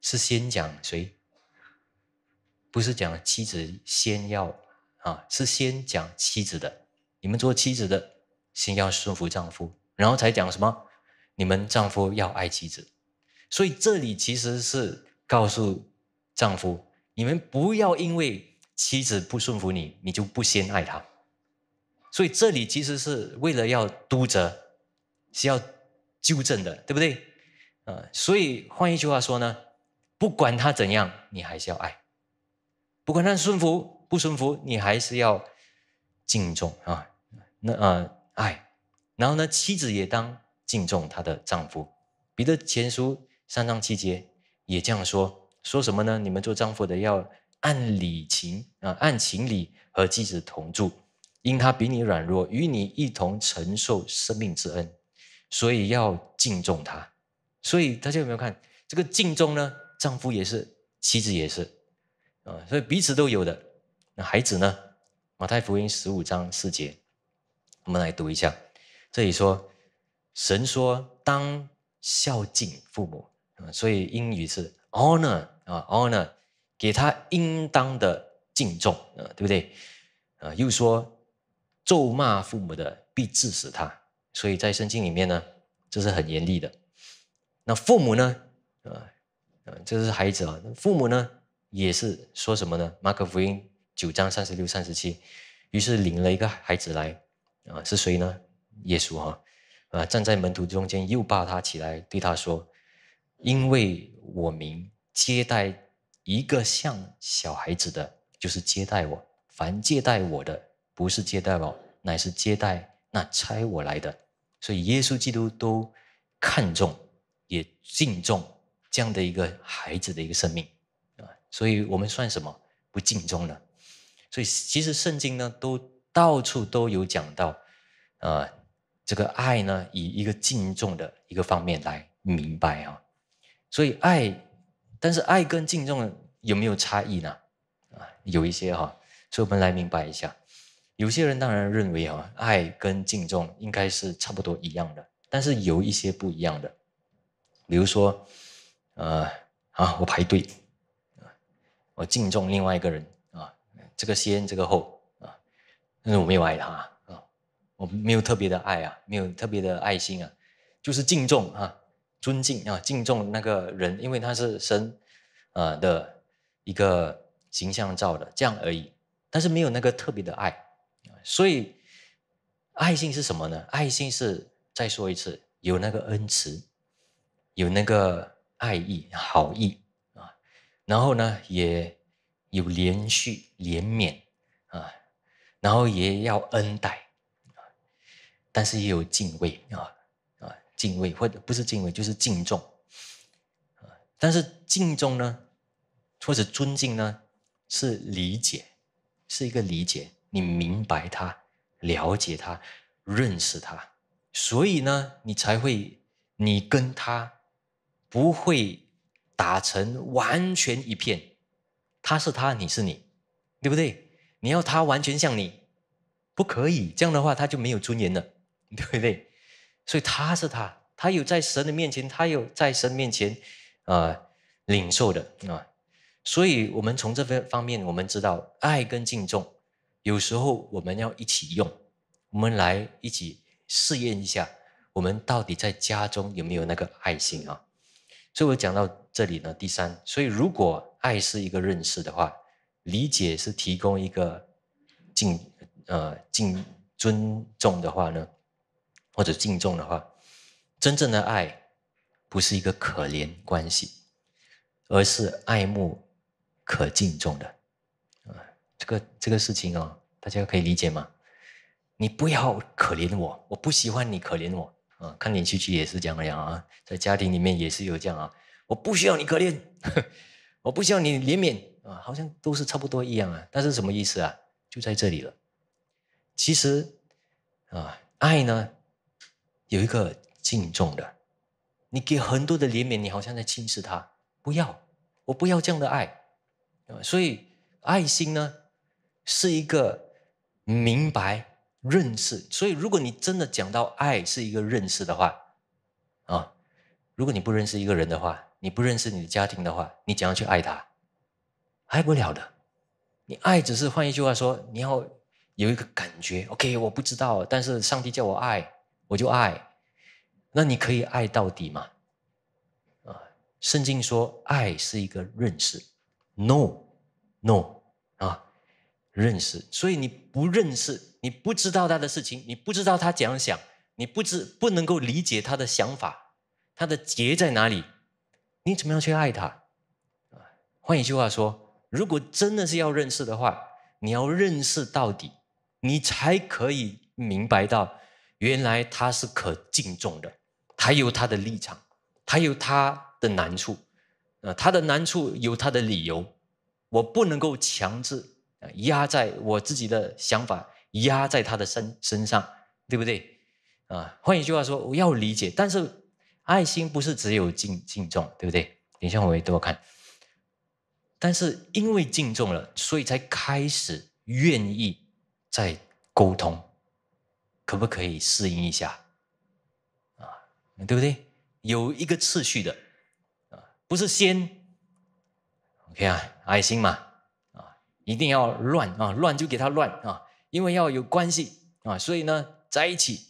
是先讲谁？不是讲妻子先要。啊，是先讲妻子的。你们做妻子的，先要顺服丈夫，然后才讲什么？你们丈夫要爱妻子。所以这里其实是告诉丈夫：你们不要因为妻子不顺服你，你就不先爱她。所以这里其实是为了要督责，是要纠正的，对不对？啊，所以换一句话说呢，不管他怎样，你还是要爱。不管他顺服。不顺服，你还是要敬重啊。那啊，爱，然后呢，妻子也当敬重她的丈夫。彼得前书三章七节也这样说，说什么呢？你们做丈夫的要按理情啊，按情理和妻子同住，因她比你软弱，与你一同承受生命之恩，所以要敬重她。所以大家有没有看这个敬重呢？丈夫也是，妻子也是啊，所以彼此都有的。那孩子呢？马太福音十五章四节，我们来读一下。这里说，神说当孝敬父母啊，所以英语是 honor 啊，honor 给他应当的敬重啊，对不对？啊，又说咒骂父母的必致死他。所以在圣经里面呢，这是很严厉的。那父母呢？啊这是孩子啊。父母呢，也是说什么呢？马可福音。九章三十六三十七，于是领了一个孩子来，啊，是谁呢？耶稣哈，啊，站在门徒中间，又抱他起来，对他说：“因为我名接待一个像小孩子的，就是接待我。凡接待我的，不是接待我，乃是接待那差我来的。所以耶稣基督都看重，也敬重这样的一个孩子的一个生命，啊，所以我们算什么？不敬重呢？”所以其实圣经呢，都到处都有讲到，啊，这个爱呢，以一个敬重的一个方面来明白啊。所以爱，但是爱跟敬重有没有差异呢？啊，有一些哈。所以我们来明白一下。有些人当然认为啊，爱跟敬重应该是差不多一样的，但是有一些不一样的。比如说，呃，啊，我排队，啊，我敬重另外一个人。这个先，这个后啊，但是我没有爱他啊，我没有特别的爱啊，没有特别的爱心啊，就是敬重啊，尊敬啊，敬重那个人，因为他是神，啊的一个形象照的这样而已，但是没有那个特别的爱，所以爱心是什么呢？爱心是再说一次，有那个恩慈，有那个爱意、好意啊，然后呢也。有连续怜悯啊，然后也要恩待，但是也有敬畏啊啊，敬畏或者不是敬畏就是敬重但是敬重呢，或者尊敬呢，是理解，是一个理解，你明白他，了解他，认识他，所以呢，你才会你跟他不会打成完全一片。他是他，你是你，对不对？你要他完全像你，不可以。这样的话，他就没有尊严了，对不对？所以他是他，他有在神的面前，他有在神面前啊领受的啊。所以我们从这个方面，我们知道爱跟敬重有时候我们要一起用。我们来一起试验一下，我们到底在家中有没有那个爱心啊？所以我讲到这里呢，第三，所以如果。爱是一个认识的话，理解是提供一个敬呃敬尊重的话呢，或者敬重的话，真正的爱不是一个可怜关系，而是爱慕可敬重的啊。这个这个事情哦，大家可以理解吗？你不要可怜我，我不喜欢你可怜我啊。看连续剧也是这样呀啊，在家庭里面也是有这样啊，我不需要你可怜。我不希望你怜悯啊，好像都是差不多一样啊，但是什么意思啊？就在这里了。其实啊，爱呢有一个敬重的，你给很多的怜悯，你好像在轻视他。不要，我不要这样的爱啊。所以爱心呢是一个明白认识。所以如果你真的讲到爱是一个认识的话啊，如果你不认识一个人的话。你不认识你的家庭的话，你怎样去爱他？爱不了的。你爱只是换一句话说，你要有一个感觉。OK，我不知道，但是上帝叫我爱，我就爱。那你可以爱到底吗？啊，圣经说爱是一个认识。No，No 啊，认识。所以你不认识，你不知道他的事情，你不知道他怎样想，你不知不能够理解他的想法，他的结在哪里？你怎么样去爱他？啊，换一句话说，如果真的是要认识的话，你要认识到底，你才可以明白到，原来他是可敬重的，他有他的立场，他有他的难处，啊，他的难处有他的理由，我不能够强制，压在我自己的想法压在他的身身上，对不对？啊，换一句话说，我要理解，但是。爱心不是只有敬敬重，对不对？等一下我会多看，但是因为敬重了，所以才开始愿意再沟通，可不可以适应一下？啊，对不对？有一个次序的啊，不是先 OK 啊？爱心嘛啊，一定要乱啊，乱就给他乱啊，因为要有关系啊，所以呢，在一起。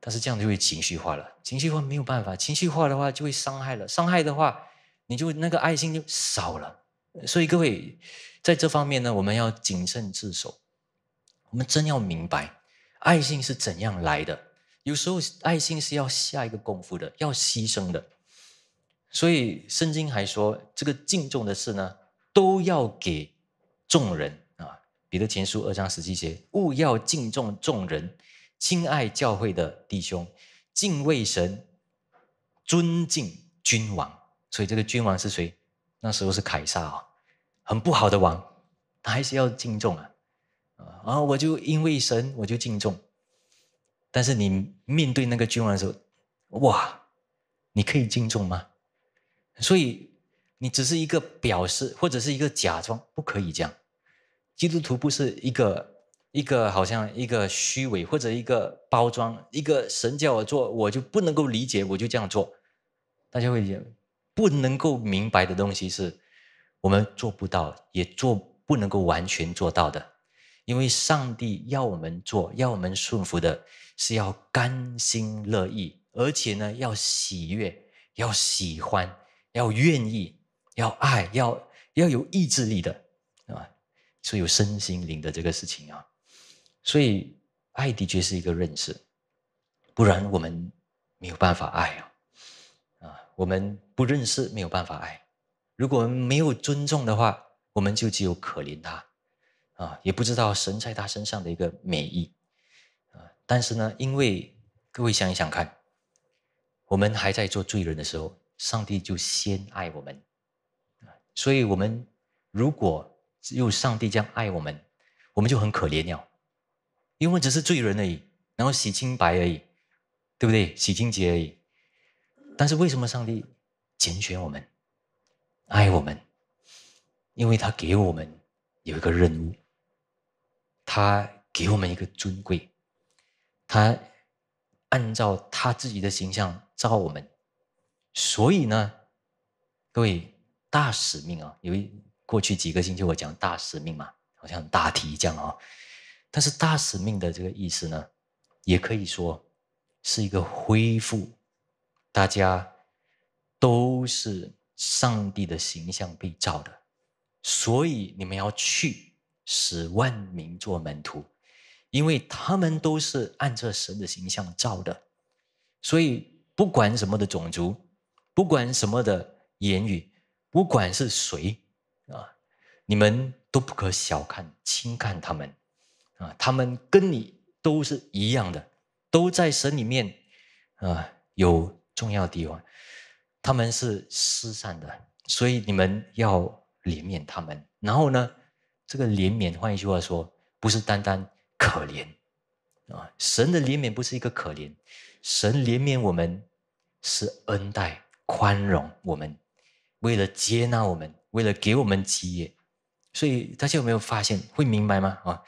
但是这样就会情绪化了，情绪化没有办法，情绪化的话就会伤害了，伤害的话你就那个爱心就少了。所以各位在这方面呢，我们要谨慎自守。我们真要明白爱心是怎样来的，有时候爱心是要下一个功夫的，要牺牲的。所以圣经还说，这个敬重的事呢，都要给众人啊。彼得前书二章十七节：勿要敬重众人。亲爱教会的弟兄，敬畏神，尊敬君王。所以这个君王是谁？那时候是凯撒啊，很不好的王，他还是要敬重啊。啊，我就因为神，我就敬重。但是你面对那个君王的时候，哇，你可以敬重吗？所以你只是一个表示，或者是一个假装，不可以这样。基督徒不是一个。一个好像一个虚伪或者一个包装，一个神叫我做，我就不能够理解，我就这样做。大家会理解不能够明白的东西是，我们做不到，也做不能够完全做到的。因为上帝要我们做，要我们顺服的，是要甘心乐意，而且呢要喜悦，要喜欢，要愿意，要爱，要要有意志力的，啊，所以有身心灵的这个事情啊。所以，爱的确是一个认识，不然我们没有办法爱啊！啊，我们不认识，没有办法爱。如果没有尊重的话，我们就只有可怜他，啊，也不知道神在他身上的一个美意，啊。但是呢，因为各位想一想看，我们还在做罪人的时候，上帝就先爱我们，啊。所以，我们如果只有上帝这样爱我们，我们就很可怜了。因为只是罪人而已，然后洗清白而已，对不对？洗清洁而已。但是为什么上帝拣选我们、爱我们？因为他给我们有一个任务，他给我们一个尊贵，他按照他自己的形象造我们。所以呢，各位大使命啊，因为过去几个星期我讲大使命嘛，好像大题一样啊。但是大使命的这个意思呢，也可以说是一个恢复，大家都是上帝的形象被造的，所以你们要去使万民做门徒，因为他们都是按照神的形象造的，所以不管什么的种族，不管什么的言语，不管是谁啊，你们都不可小看、轻看他们。啊，他们跟你都是一样的，都在神里面啊，有重要地方。他们是失散的，所以你们要怜悯他们。然后呢，这个怜悯，换一句话说，不是单单可怜啊。神的怜悯不是一个可怜，神怜悯我们是恩待、宽容我们，为了接纳我们，为了给我们基业。所以大家有没有发现？会明白吗？啊？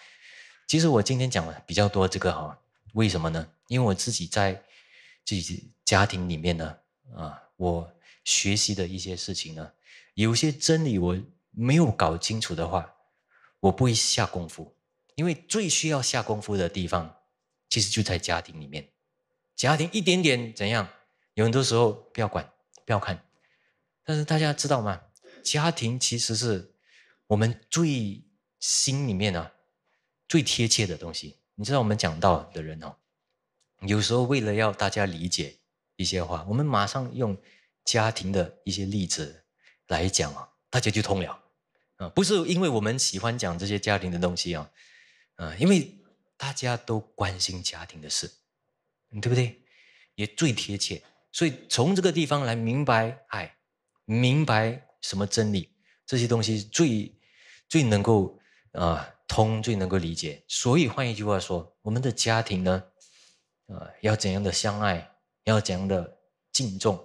其实我今天讲比较多这个哈，为什么呢？因为我自己在自己家庭里面呢，啊，我学习的一些事情呢，有些真理我没有搞清楚的话，我不会下功夫。因为最需要下功夫的地方，其实就在家庭里面。家庭一点点怎样？有很多时候不要管，不要看。但是大家知道吗？家庭其实是我们最心里面啊。最贴切的东西，你知道，我们讲到的人哦，有时候为了要大家理解一些话，我们马上用家庭的一些例子来讲啊，大家就通了啊。不是因为我们喜欢讲这些家庭的东西啊，啊，因为大家都关心家庭的事，对不对？也最贴切，所以从这个地方来明白爱，明白什么真理，这些东西最最能够啊。通最能够理解，所以换一句话说，我们的家庭呢，啊，要怎样的相爱，要怎样的敬重，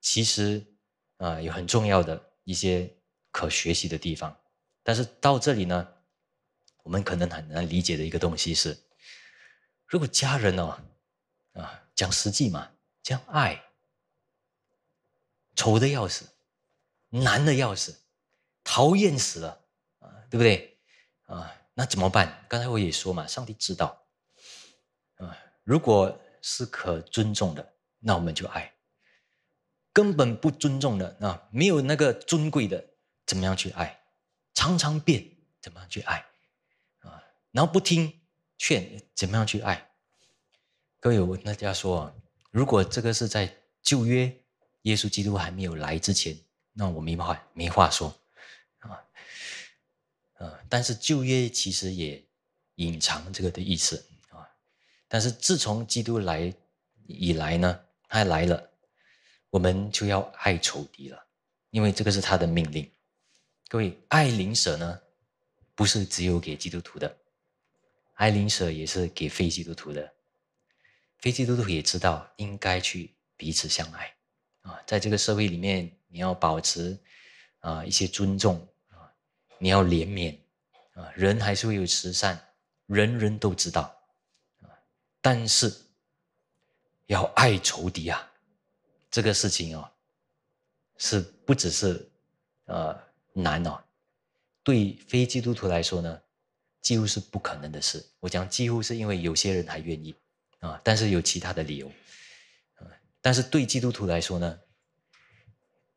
其实啊，有很重要的一些可学习的地方。但是到这里呢，我们可能很难理解的一个东西是，如果家人哦，啊，讲实际嘛，讲爱，丑的要死，难的要死，讨厌死了，啊，对不对？啊。那怎么办？刚才我也说嘛，上帝知道，啊，如果是可尊重的，那我们就爱；根本不尊重的啊，没有那个尊贵的，怎么样去爱？常常变，怎么样去爱？啊，然后不听劝，怎么样去爱？各位，我跟大家说啊，如果这个是在旧约，耶稣基督还没有来之前，那我没话没话说。啊，但是旧约其实也隐藏这个的意思啊。但是自从基督来以来呢，他来了，我们就要爱仇敌了，因为这个是他的命令。各位，爱灵舍呢，不是只有给基督徒的，爱灵舍也是给非基督徒的。非基督徒也知道应该去彼此相爱啊，在这个社会里面，你要保持啊一些尊重。你要怜悯啊，人还是会有慈善，人人都知道啊。但是要爱仇敌啊，这个事情哦，是不只是呃难哦。对非基督徒来说呢，几乎是不可能的事。我讲几乎是因为有些人还愿意啊，但是有其他的理由啊。但是对基督徒来说呢，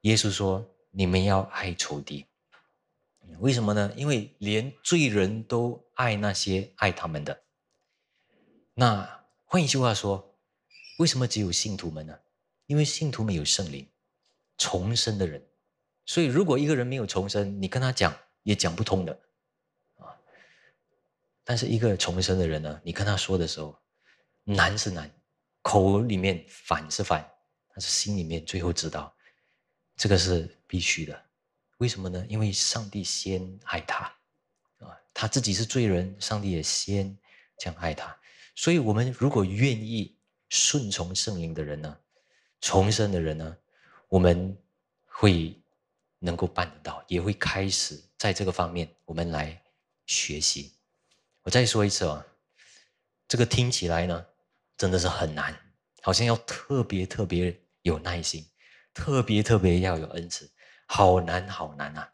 耶稣说你们要爱仇敌。为什么呢？因为连罪人都爱那些爱他们的。那换一句话说，为什么只有信徒们呢？因为信徒们有圣灵重生的人，所以如果一个人没有重生，你跟他讲也讲不通的啊。但是一个重生的人呢，你跟他说的时候，难是难，口里面反是反，但是心里面最后知道，这个是必须的。为什么呢？因为上帝先爱他，啊，他自己是罪人，上帝也先这样爱他。所以，我们如果愿意顺从圣灵的人呢，重生的人呢，我们会能够办得到，也会开始在这个方面我们来学习。我再说一次啊，这个听起来呢，真的是很难，好像要特别特别有耐心，特别特别要有恩慈。好难，好难啊！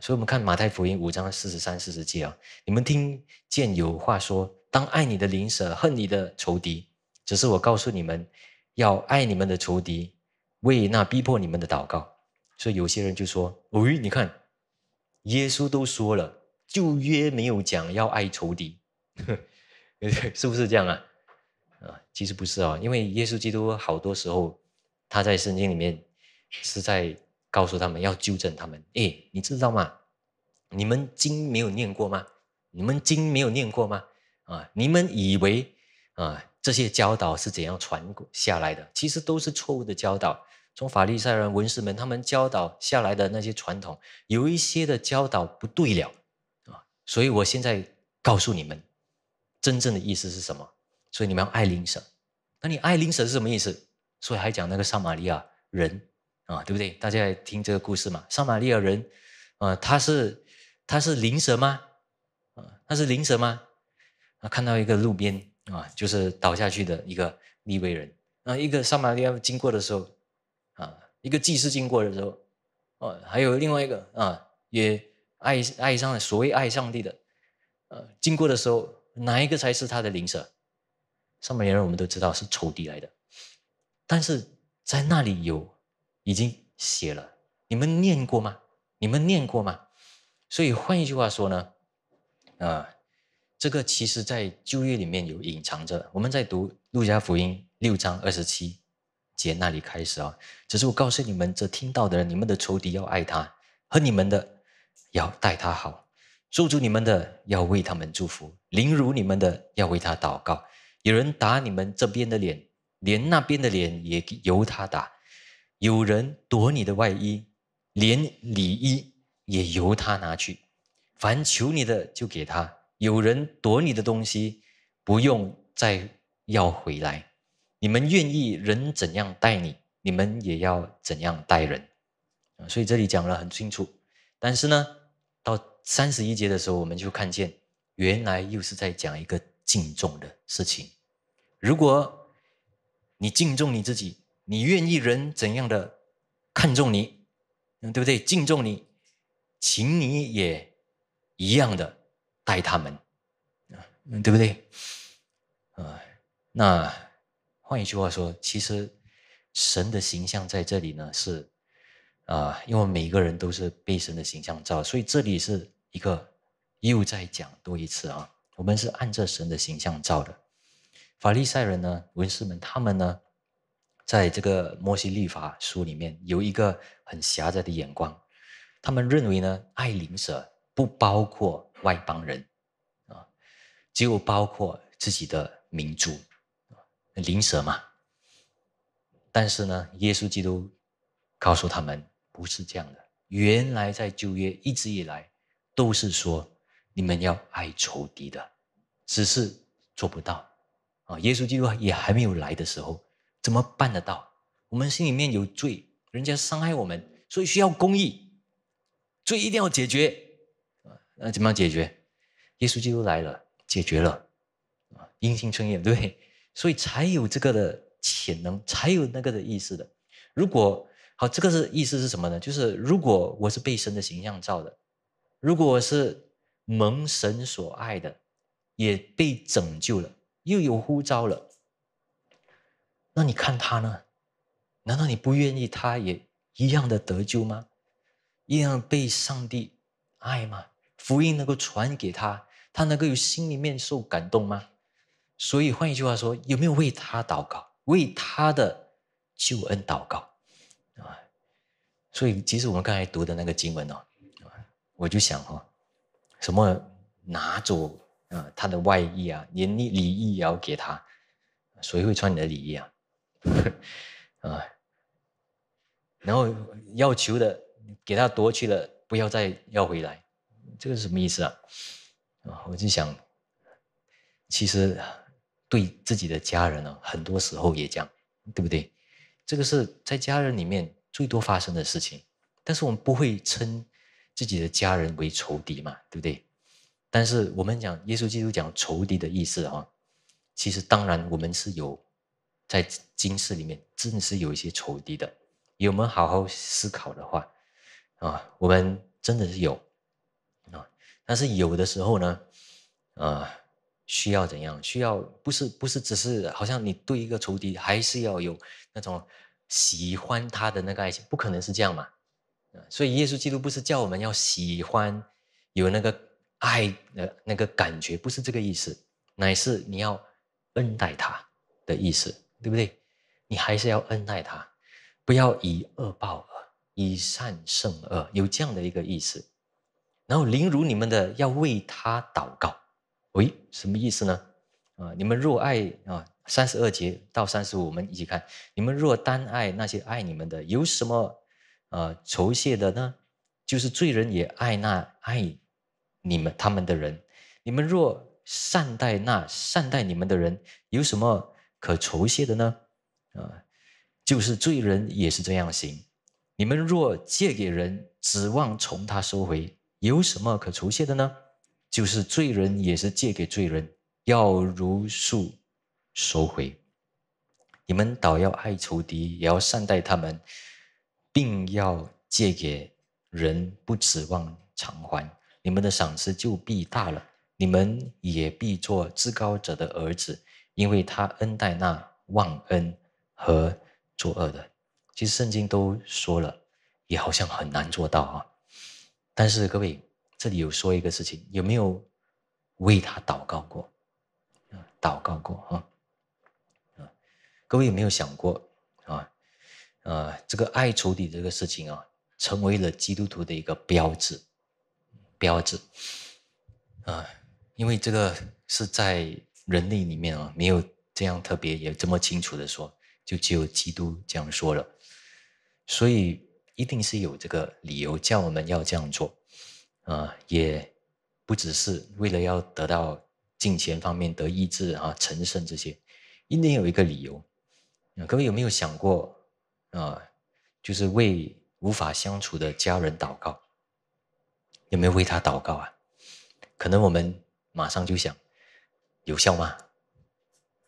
所以，我们看马太福音五章四十三、四十七节啊，你们听见有话说：当爱你的邻舍，恨你的仇敌。只是我告诉你们，要爱你们的仇敌，为那逼迫你们的祷告。所以，有些人就说：“喂，你看，耶稣都说了，旧约没有讲要爱仇敌，是不是这样啊？”啊，其实不是啊，因为耶稣基督好多时候，他在圣经里面是在。告诉他们要纠正他们。哎，你知道吗？你们经没有念过吗？你们经没有念过吗？啊，你们以为啊这些教导是怎样传下来的？其实都是错误的教导。从法利赛人、文士们他们教导下来的那些传统，有一些的教导不对了啊。所以我现在告诉你们，真正的意思是什么？所以你们要爱邻舍。那你爱邻舍是什么意思？所以还讲那个撒玛利亚人。啊，对不对？大家来听这个故事嘛。撒玛利亚人，啊，他是他是灵蛇吗？啊，他是灵蛇吗？啊，看到一个路边啊，就是倒下去的一个利未人。啊，一个撒玛利亚经过的时候，啊，一个祭司经过的时候，哦，还有另外一个啊，也爱爱上了所谓爱上帝的，呃，经过的时候，哪一个才是他的灵蛇？撒玛利亚人我们都知道是仇敌来的，但是在那里有。已经写了，你们念过吗？你们念过吗？所以换一句话说呢，啊，这个其实，在旧约里面有隐藏着。我们在读路加福音六章二十七节那里开始啊，只是我告诉你们，这听到的，人，你们的仇敌要爱他，恨你们的要待他好，咒诅你们的要为他们祝福，凌辱你们的要为他祷告。有人打你们这边的脸，连那边的脸也由他打。有人夺你的外衣，连里衣也由他拿去；凡求你的就给他。有人夺你的东西，不用再要回来。你们愿意人怎样待你，你们也要怎样待人。所以这里讲了很清楚。但是呢，到三十一节的时候，我们就看见，原来又是在讲一个敬重的事情。如果你敬重你自己。你愿意人怎样的看重你，对不对？敬重你，请你也一样的待他们，啊，对不对？啊，那换一句话说，其实神的形象在这里呢是啊，因为每个人都是被神的形象照，所以这里是一个又再讲多一次啊，我们是按着神的形象照的。法利赛人呢，文士们，他们呢？在这个摩西律法书里面有一个很狭窄的眼光，他们认为呢，爱邻舍不包括外邦人，啊，只有包括自己的民族，邻舍嘛。但是呢，耶稣基督告诉他们不是这样的。原来在旧约一直以来都是说你们要爱仇敌的，只是做不到。啊，耶稣基督也还没有来的时候。怎么办得到？我们心里面有罪，人家伤害我们，所以需要公义，罪一定要解决啊！那怎么样解决？耶稣基督来了，解决了啊！阴性存眼对，所以才有这个的潜能，才有那个的意思的。如果好，这个是意思是什么呢？就是如果我是被神的形象造的，如果我是蒙神所爱的，也被拯救了，又有呼召了。那你看他呢？难道你不愿意他也一样的得救吗？一样被上帝爱吗？福音能够传给他，他能够有心里面受感动吗？所以换一句话说，有没有为他祷告，为他的救恩祷告啊？所以其实我们刚才读的那个经文哦，我就想哦，什么拿走啊他的外衣啊，连礼礼衣也要给他，谁会穿你的礼衣啊？啊，然后要求的给他夺去了，不要再要回来，这个是什么意思啊？啊，我就想，其实对自己的家人呢，很多时候也这样，对不对？这个是在家人里面最多发生的事情，但是我们不会称自己的家人为仇敌嘛，对不对？但是我们讲耶稣基督讲仇敌的意思啊，其实当然我们是有。在今世里面，真的是有一些仇敌的。有没有好好思考的话啊？我们真的是有啊，但是有的时候呢，啊，需要怎样？需要不是不是只是好像你对一个仇敌，还是要有那种喜欢他的那个爱情，不可能是这样嘛？所以耶稣基督不是叫我们要喜欢，有那个爱的那个感觉，不是这个意思，乃是你要恩待他的意思。对不对？你还是要恩待他，不要以恶报恶，以善胜恶，有这样的一个意思。然后凌辱你们的要为他祷告，喂，什么意思呢？啊，你们若爱啊，三十二节到三十五，我们一起看。你们若单爱那些爱你们的，有什么啊酬谢的呢？就是罪人也爱那爱你们他们的人。你们若善待那善待你们的人，有什么？可酬谢的呢？啊，就是罪人也是这样行。你们若借给人，指望从他收回，有什么可酬谢的呢？就是罪人也是借给罪人，要如数收回。你们倒要爱仇敌，也要善待他们，并要借给人，不指望偿还。你们的赏赐就必大了，你们也必做至高者的儿子。因为他恩待那忘恩和作恶的，其实圣经都说了，也好像很难做到啊。但是各位，这里有说一个事情，有没有为他祷告过？祷告过啊？各位有没有想过啊？啊，这个爱仇敌这个事情啊，成为了基督徒的一个标志，标志啊，因为这个是在。人类里面啊，没有这样特别也这么清楚的说，就只有基督这样说了。所以一定是有这个理由叫我们要这样做啊，也不只是为了要得到金钱方面得意志啊、成圣这些，一定有一个理由。各位有没有想过啊，就是为无法相处的家人祷告？有没有为他祷告啊？可能我们马上就想。有效吗？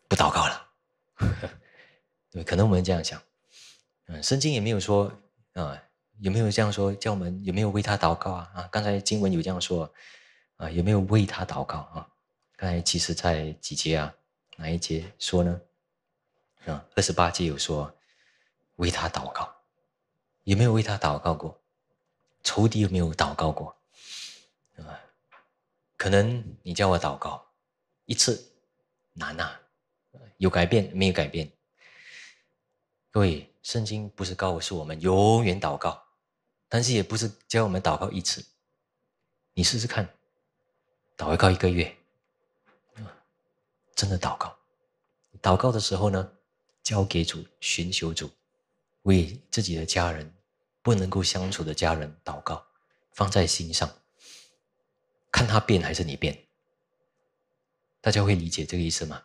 不祷告了，对，可能我们这样想，嗯，圣经也没有说啊，有没有这样说，叫我们有没有为他祷告啊？啊，刚才经文有这样说，啊，有没有为他祷告啊？刚才其实在几节啊，哪一节说呢？啊，二十八节有说为他祷告，有没有为他祷告过？仇敌有没有祷告过？啊，可能你叫我祷告。一次难啊，有改变没有改变？各位，圣经不是告诉我们永远祷告，但是也不是教我们祷告一次。你试试看，祷告一个月，真的祷告。祷告的时候呢，交给主，寻求主，为自己的家人不能够相处的家人祷告，放在心上，看他变还是你变。大家会理解这个意思吗？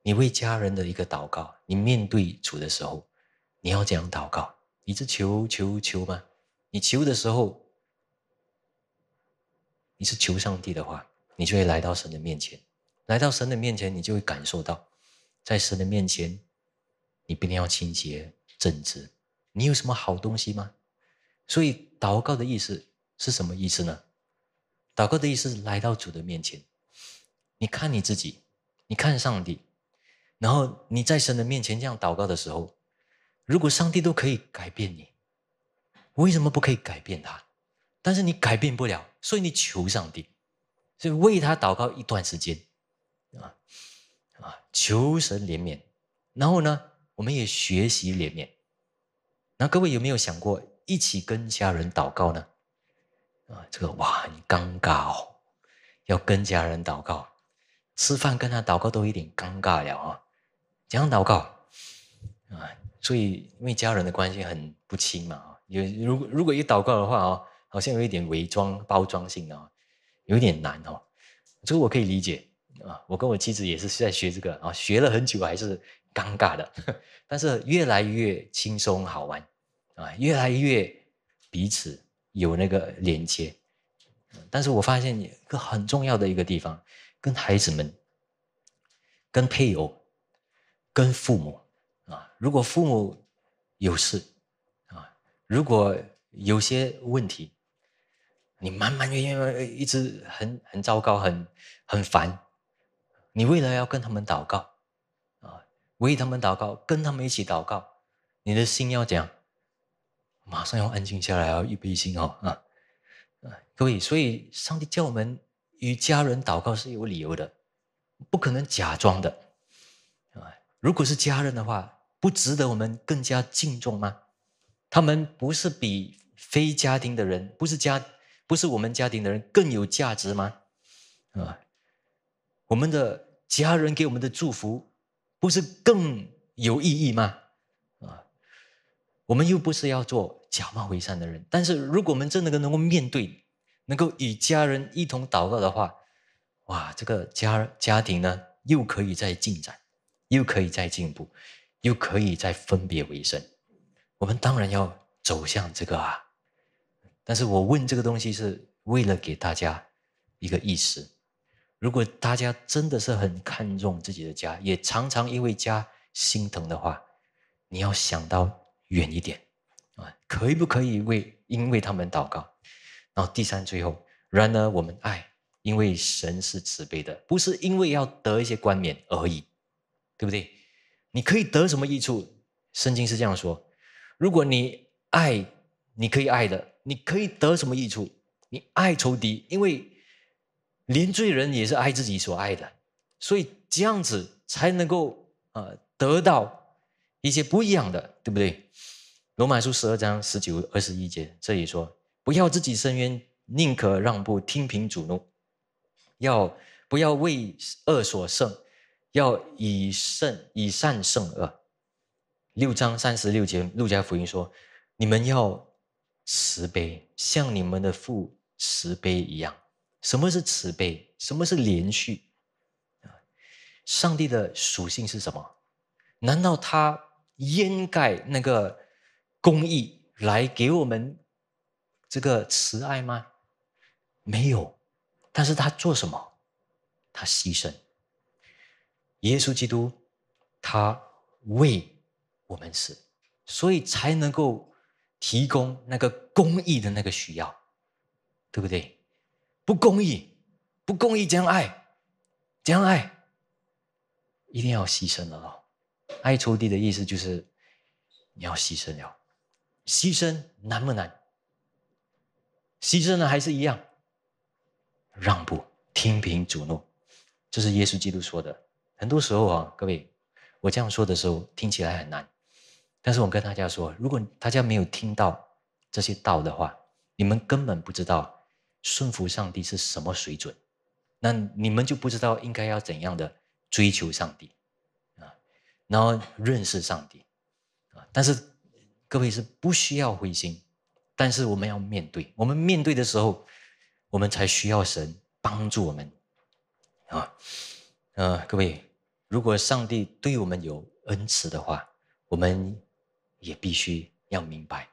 你为家人的一个祷告，你面对主的时候，你要怎样祷告？你是求求求吗？你求的时候，你是求上帝的话，你就会来到神的面前。来到神的面前，你就会感受到，在神的面前，你必定要清洁正直。你有什么好东西吗？所以祷告的意思是什么意思呢？祷告的意思，来到主的面前。你看你自己，你看上帝，然后你在神的面前这样祷告的时候，如果上帝都可以改变你，为什么不可以改变他？但是你改变不了，所以你求上帝，所以为他祷告一段时间，啊啊，求神怜悯。然后呢，我们也学习怜悯。那各位有没有想过一起跟家人祷告呢？啊，这个哇，很尴尬哦，要跟家人祷告。吃饭跟他祷告都有点尴尬了啊，怎样祷告啊？所以因为家人的关系很不亲嘛有如果如果一祷告的话哦，好像有一点伪装包装性的啊，有点难哦。这个我可以理解啊，我跟我妻子也是在学这个啊，学了很久还是尴尬的，但是越来越轻松好玩啊，越来越彼此有那个连接。但是我发现一个很重要的一个地方。跟孩子们、跟配偶、跟父母啊，如果父母有事啊，如果有些问题，你慢慢、慢慢、一直很、很糟糕、很、很烦，你为了要跟他们祷告啊，为他们祷告，跟他们一起祷告，你的心要讲，马上要安静下来要预备心哦啊！各位，所以上帝叫我们。与家人祷告是有理由的，不可能假装的啊！如果是家人的话，不值得我们更加敬重吗？他们不是比非家庭的人，不是家，不是我们家庭的人更有价值吗？啊，我们的家人给我们的祝福，不是更有意义吗？啊，我们又不是要做假冒伪善的人，但是如果我们真的能够面对。能够与家人一同祷告的话，哇，这个家家庭呢，又可以再进展，又可以再进步，又可以再分别为生。我们当然要走向这个啊。但是我问这个东西是为了给大家一个意识：如果大家真的是很看重自己的家，也常常因为家心疼的话，你要想到远一点啊，可以不可以为因为他们祷告？然后第三最后，然而我们爱，因为神是慈悲的，不是因为要得一些冠冕而已，对不对？你可以得什么益处？圣经是这样说：如果你爱，你可以爱的，你可以得什么益处？你爱仇敌，因为连罪人也是爱自己所爱的，所以这样子才能够啊得到一些不一样的，对不对？罗马书十二章十九二十一节这里说。不要自己伸冤，宁可让步，听凭主怒。要不要为恶所胜，要以胜以善胜恶。六章三十六节，路加福音说：“你们要慈悲，像你们的父慈悲一样。”什么是慈悲？什么是连续？啊，上帝的属性是什么？难道他掩盖那个公义来给我们？这个慈爱吗？没有，但是他做什么？他牺牲。耶稣基督，他为我们死，所以才能够提供那个公义的那个需要，对不对？不公义，不公义怎样爱？怎样爱？一定要牺牲了哦！爱仇敌的意思就是你要牺牲了，牺牲难不难？牺牲呢，还是一样，让步，听凭主怒，这是耶稣基督说的。很多时候啊，各位，我这样说的时候听起来很难，但是我跟大家说，如果大家没有听到这些道的话，你们根本不知道顺服上帝是什么水准，那你们就不知道应该要怎样的追求上帝啊，然后认识上帝啊。但是各位是不需要灰心。但是我们要面对，我们面对的时候，我们才需要神帮助我们啊！呃，各位，如果上帝对我们有恩赐的话，我们也必须要明白，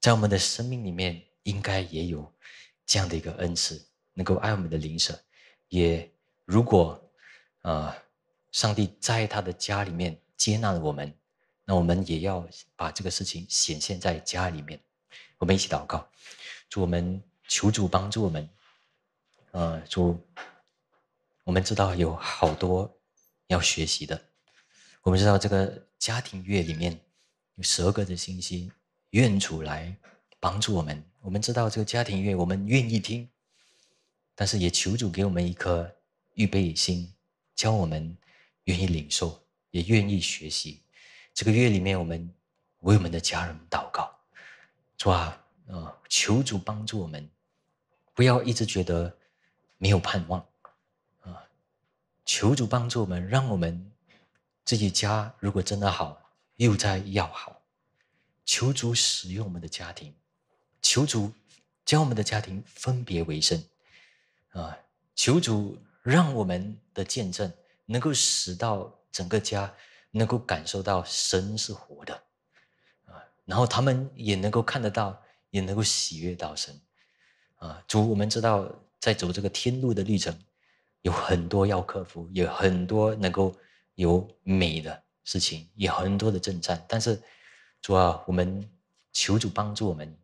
在我们的生命里面应该也有这样的一个恩赐，能够爱我们的灵神。也如果啊，上帝在他的家里面接纳了我们，那我们也要把这个事情显现在家里面。我们一起祷告，主，我们求主帮助我们，呃，主，我们知道有好多要学习的，我们知道这个家庭月里面有十二个的信息，愿主来帮助我们。我们知道这个家庭月，我们愿意听，但是也求主给我们一颗预备心，教我们愿意领受，也愿意学习。这个月里面，我们为我们的家人祷告。主啊，呃，求主帮助我们，不要一直觉得没有盼望，啊，求主帮助我们，让我们自己家如果真的好，又在要好，求主使用我们的家庭，求主将我们的家庭分别为圣，啊，求主让我们的见证能够使到整个家能够感受到神是活的。然后他们也能够看得到，也能够喜悦到神，啊！主，我们知道在走这个天路的历程，有很多要克服，有很多能够有美的事情，有很多的征战。但是，主啊，我们求主帮助我们，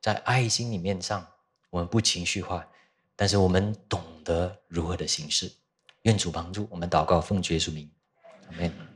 在爱心里面上，我们不情绪化，但是我们懂得如何的行事。愿主帮助我们祷告，奉耶稣名，阿门。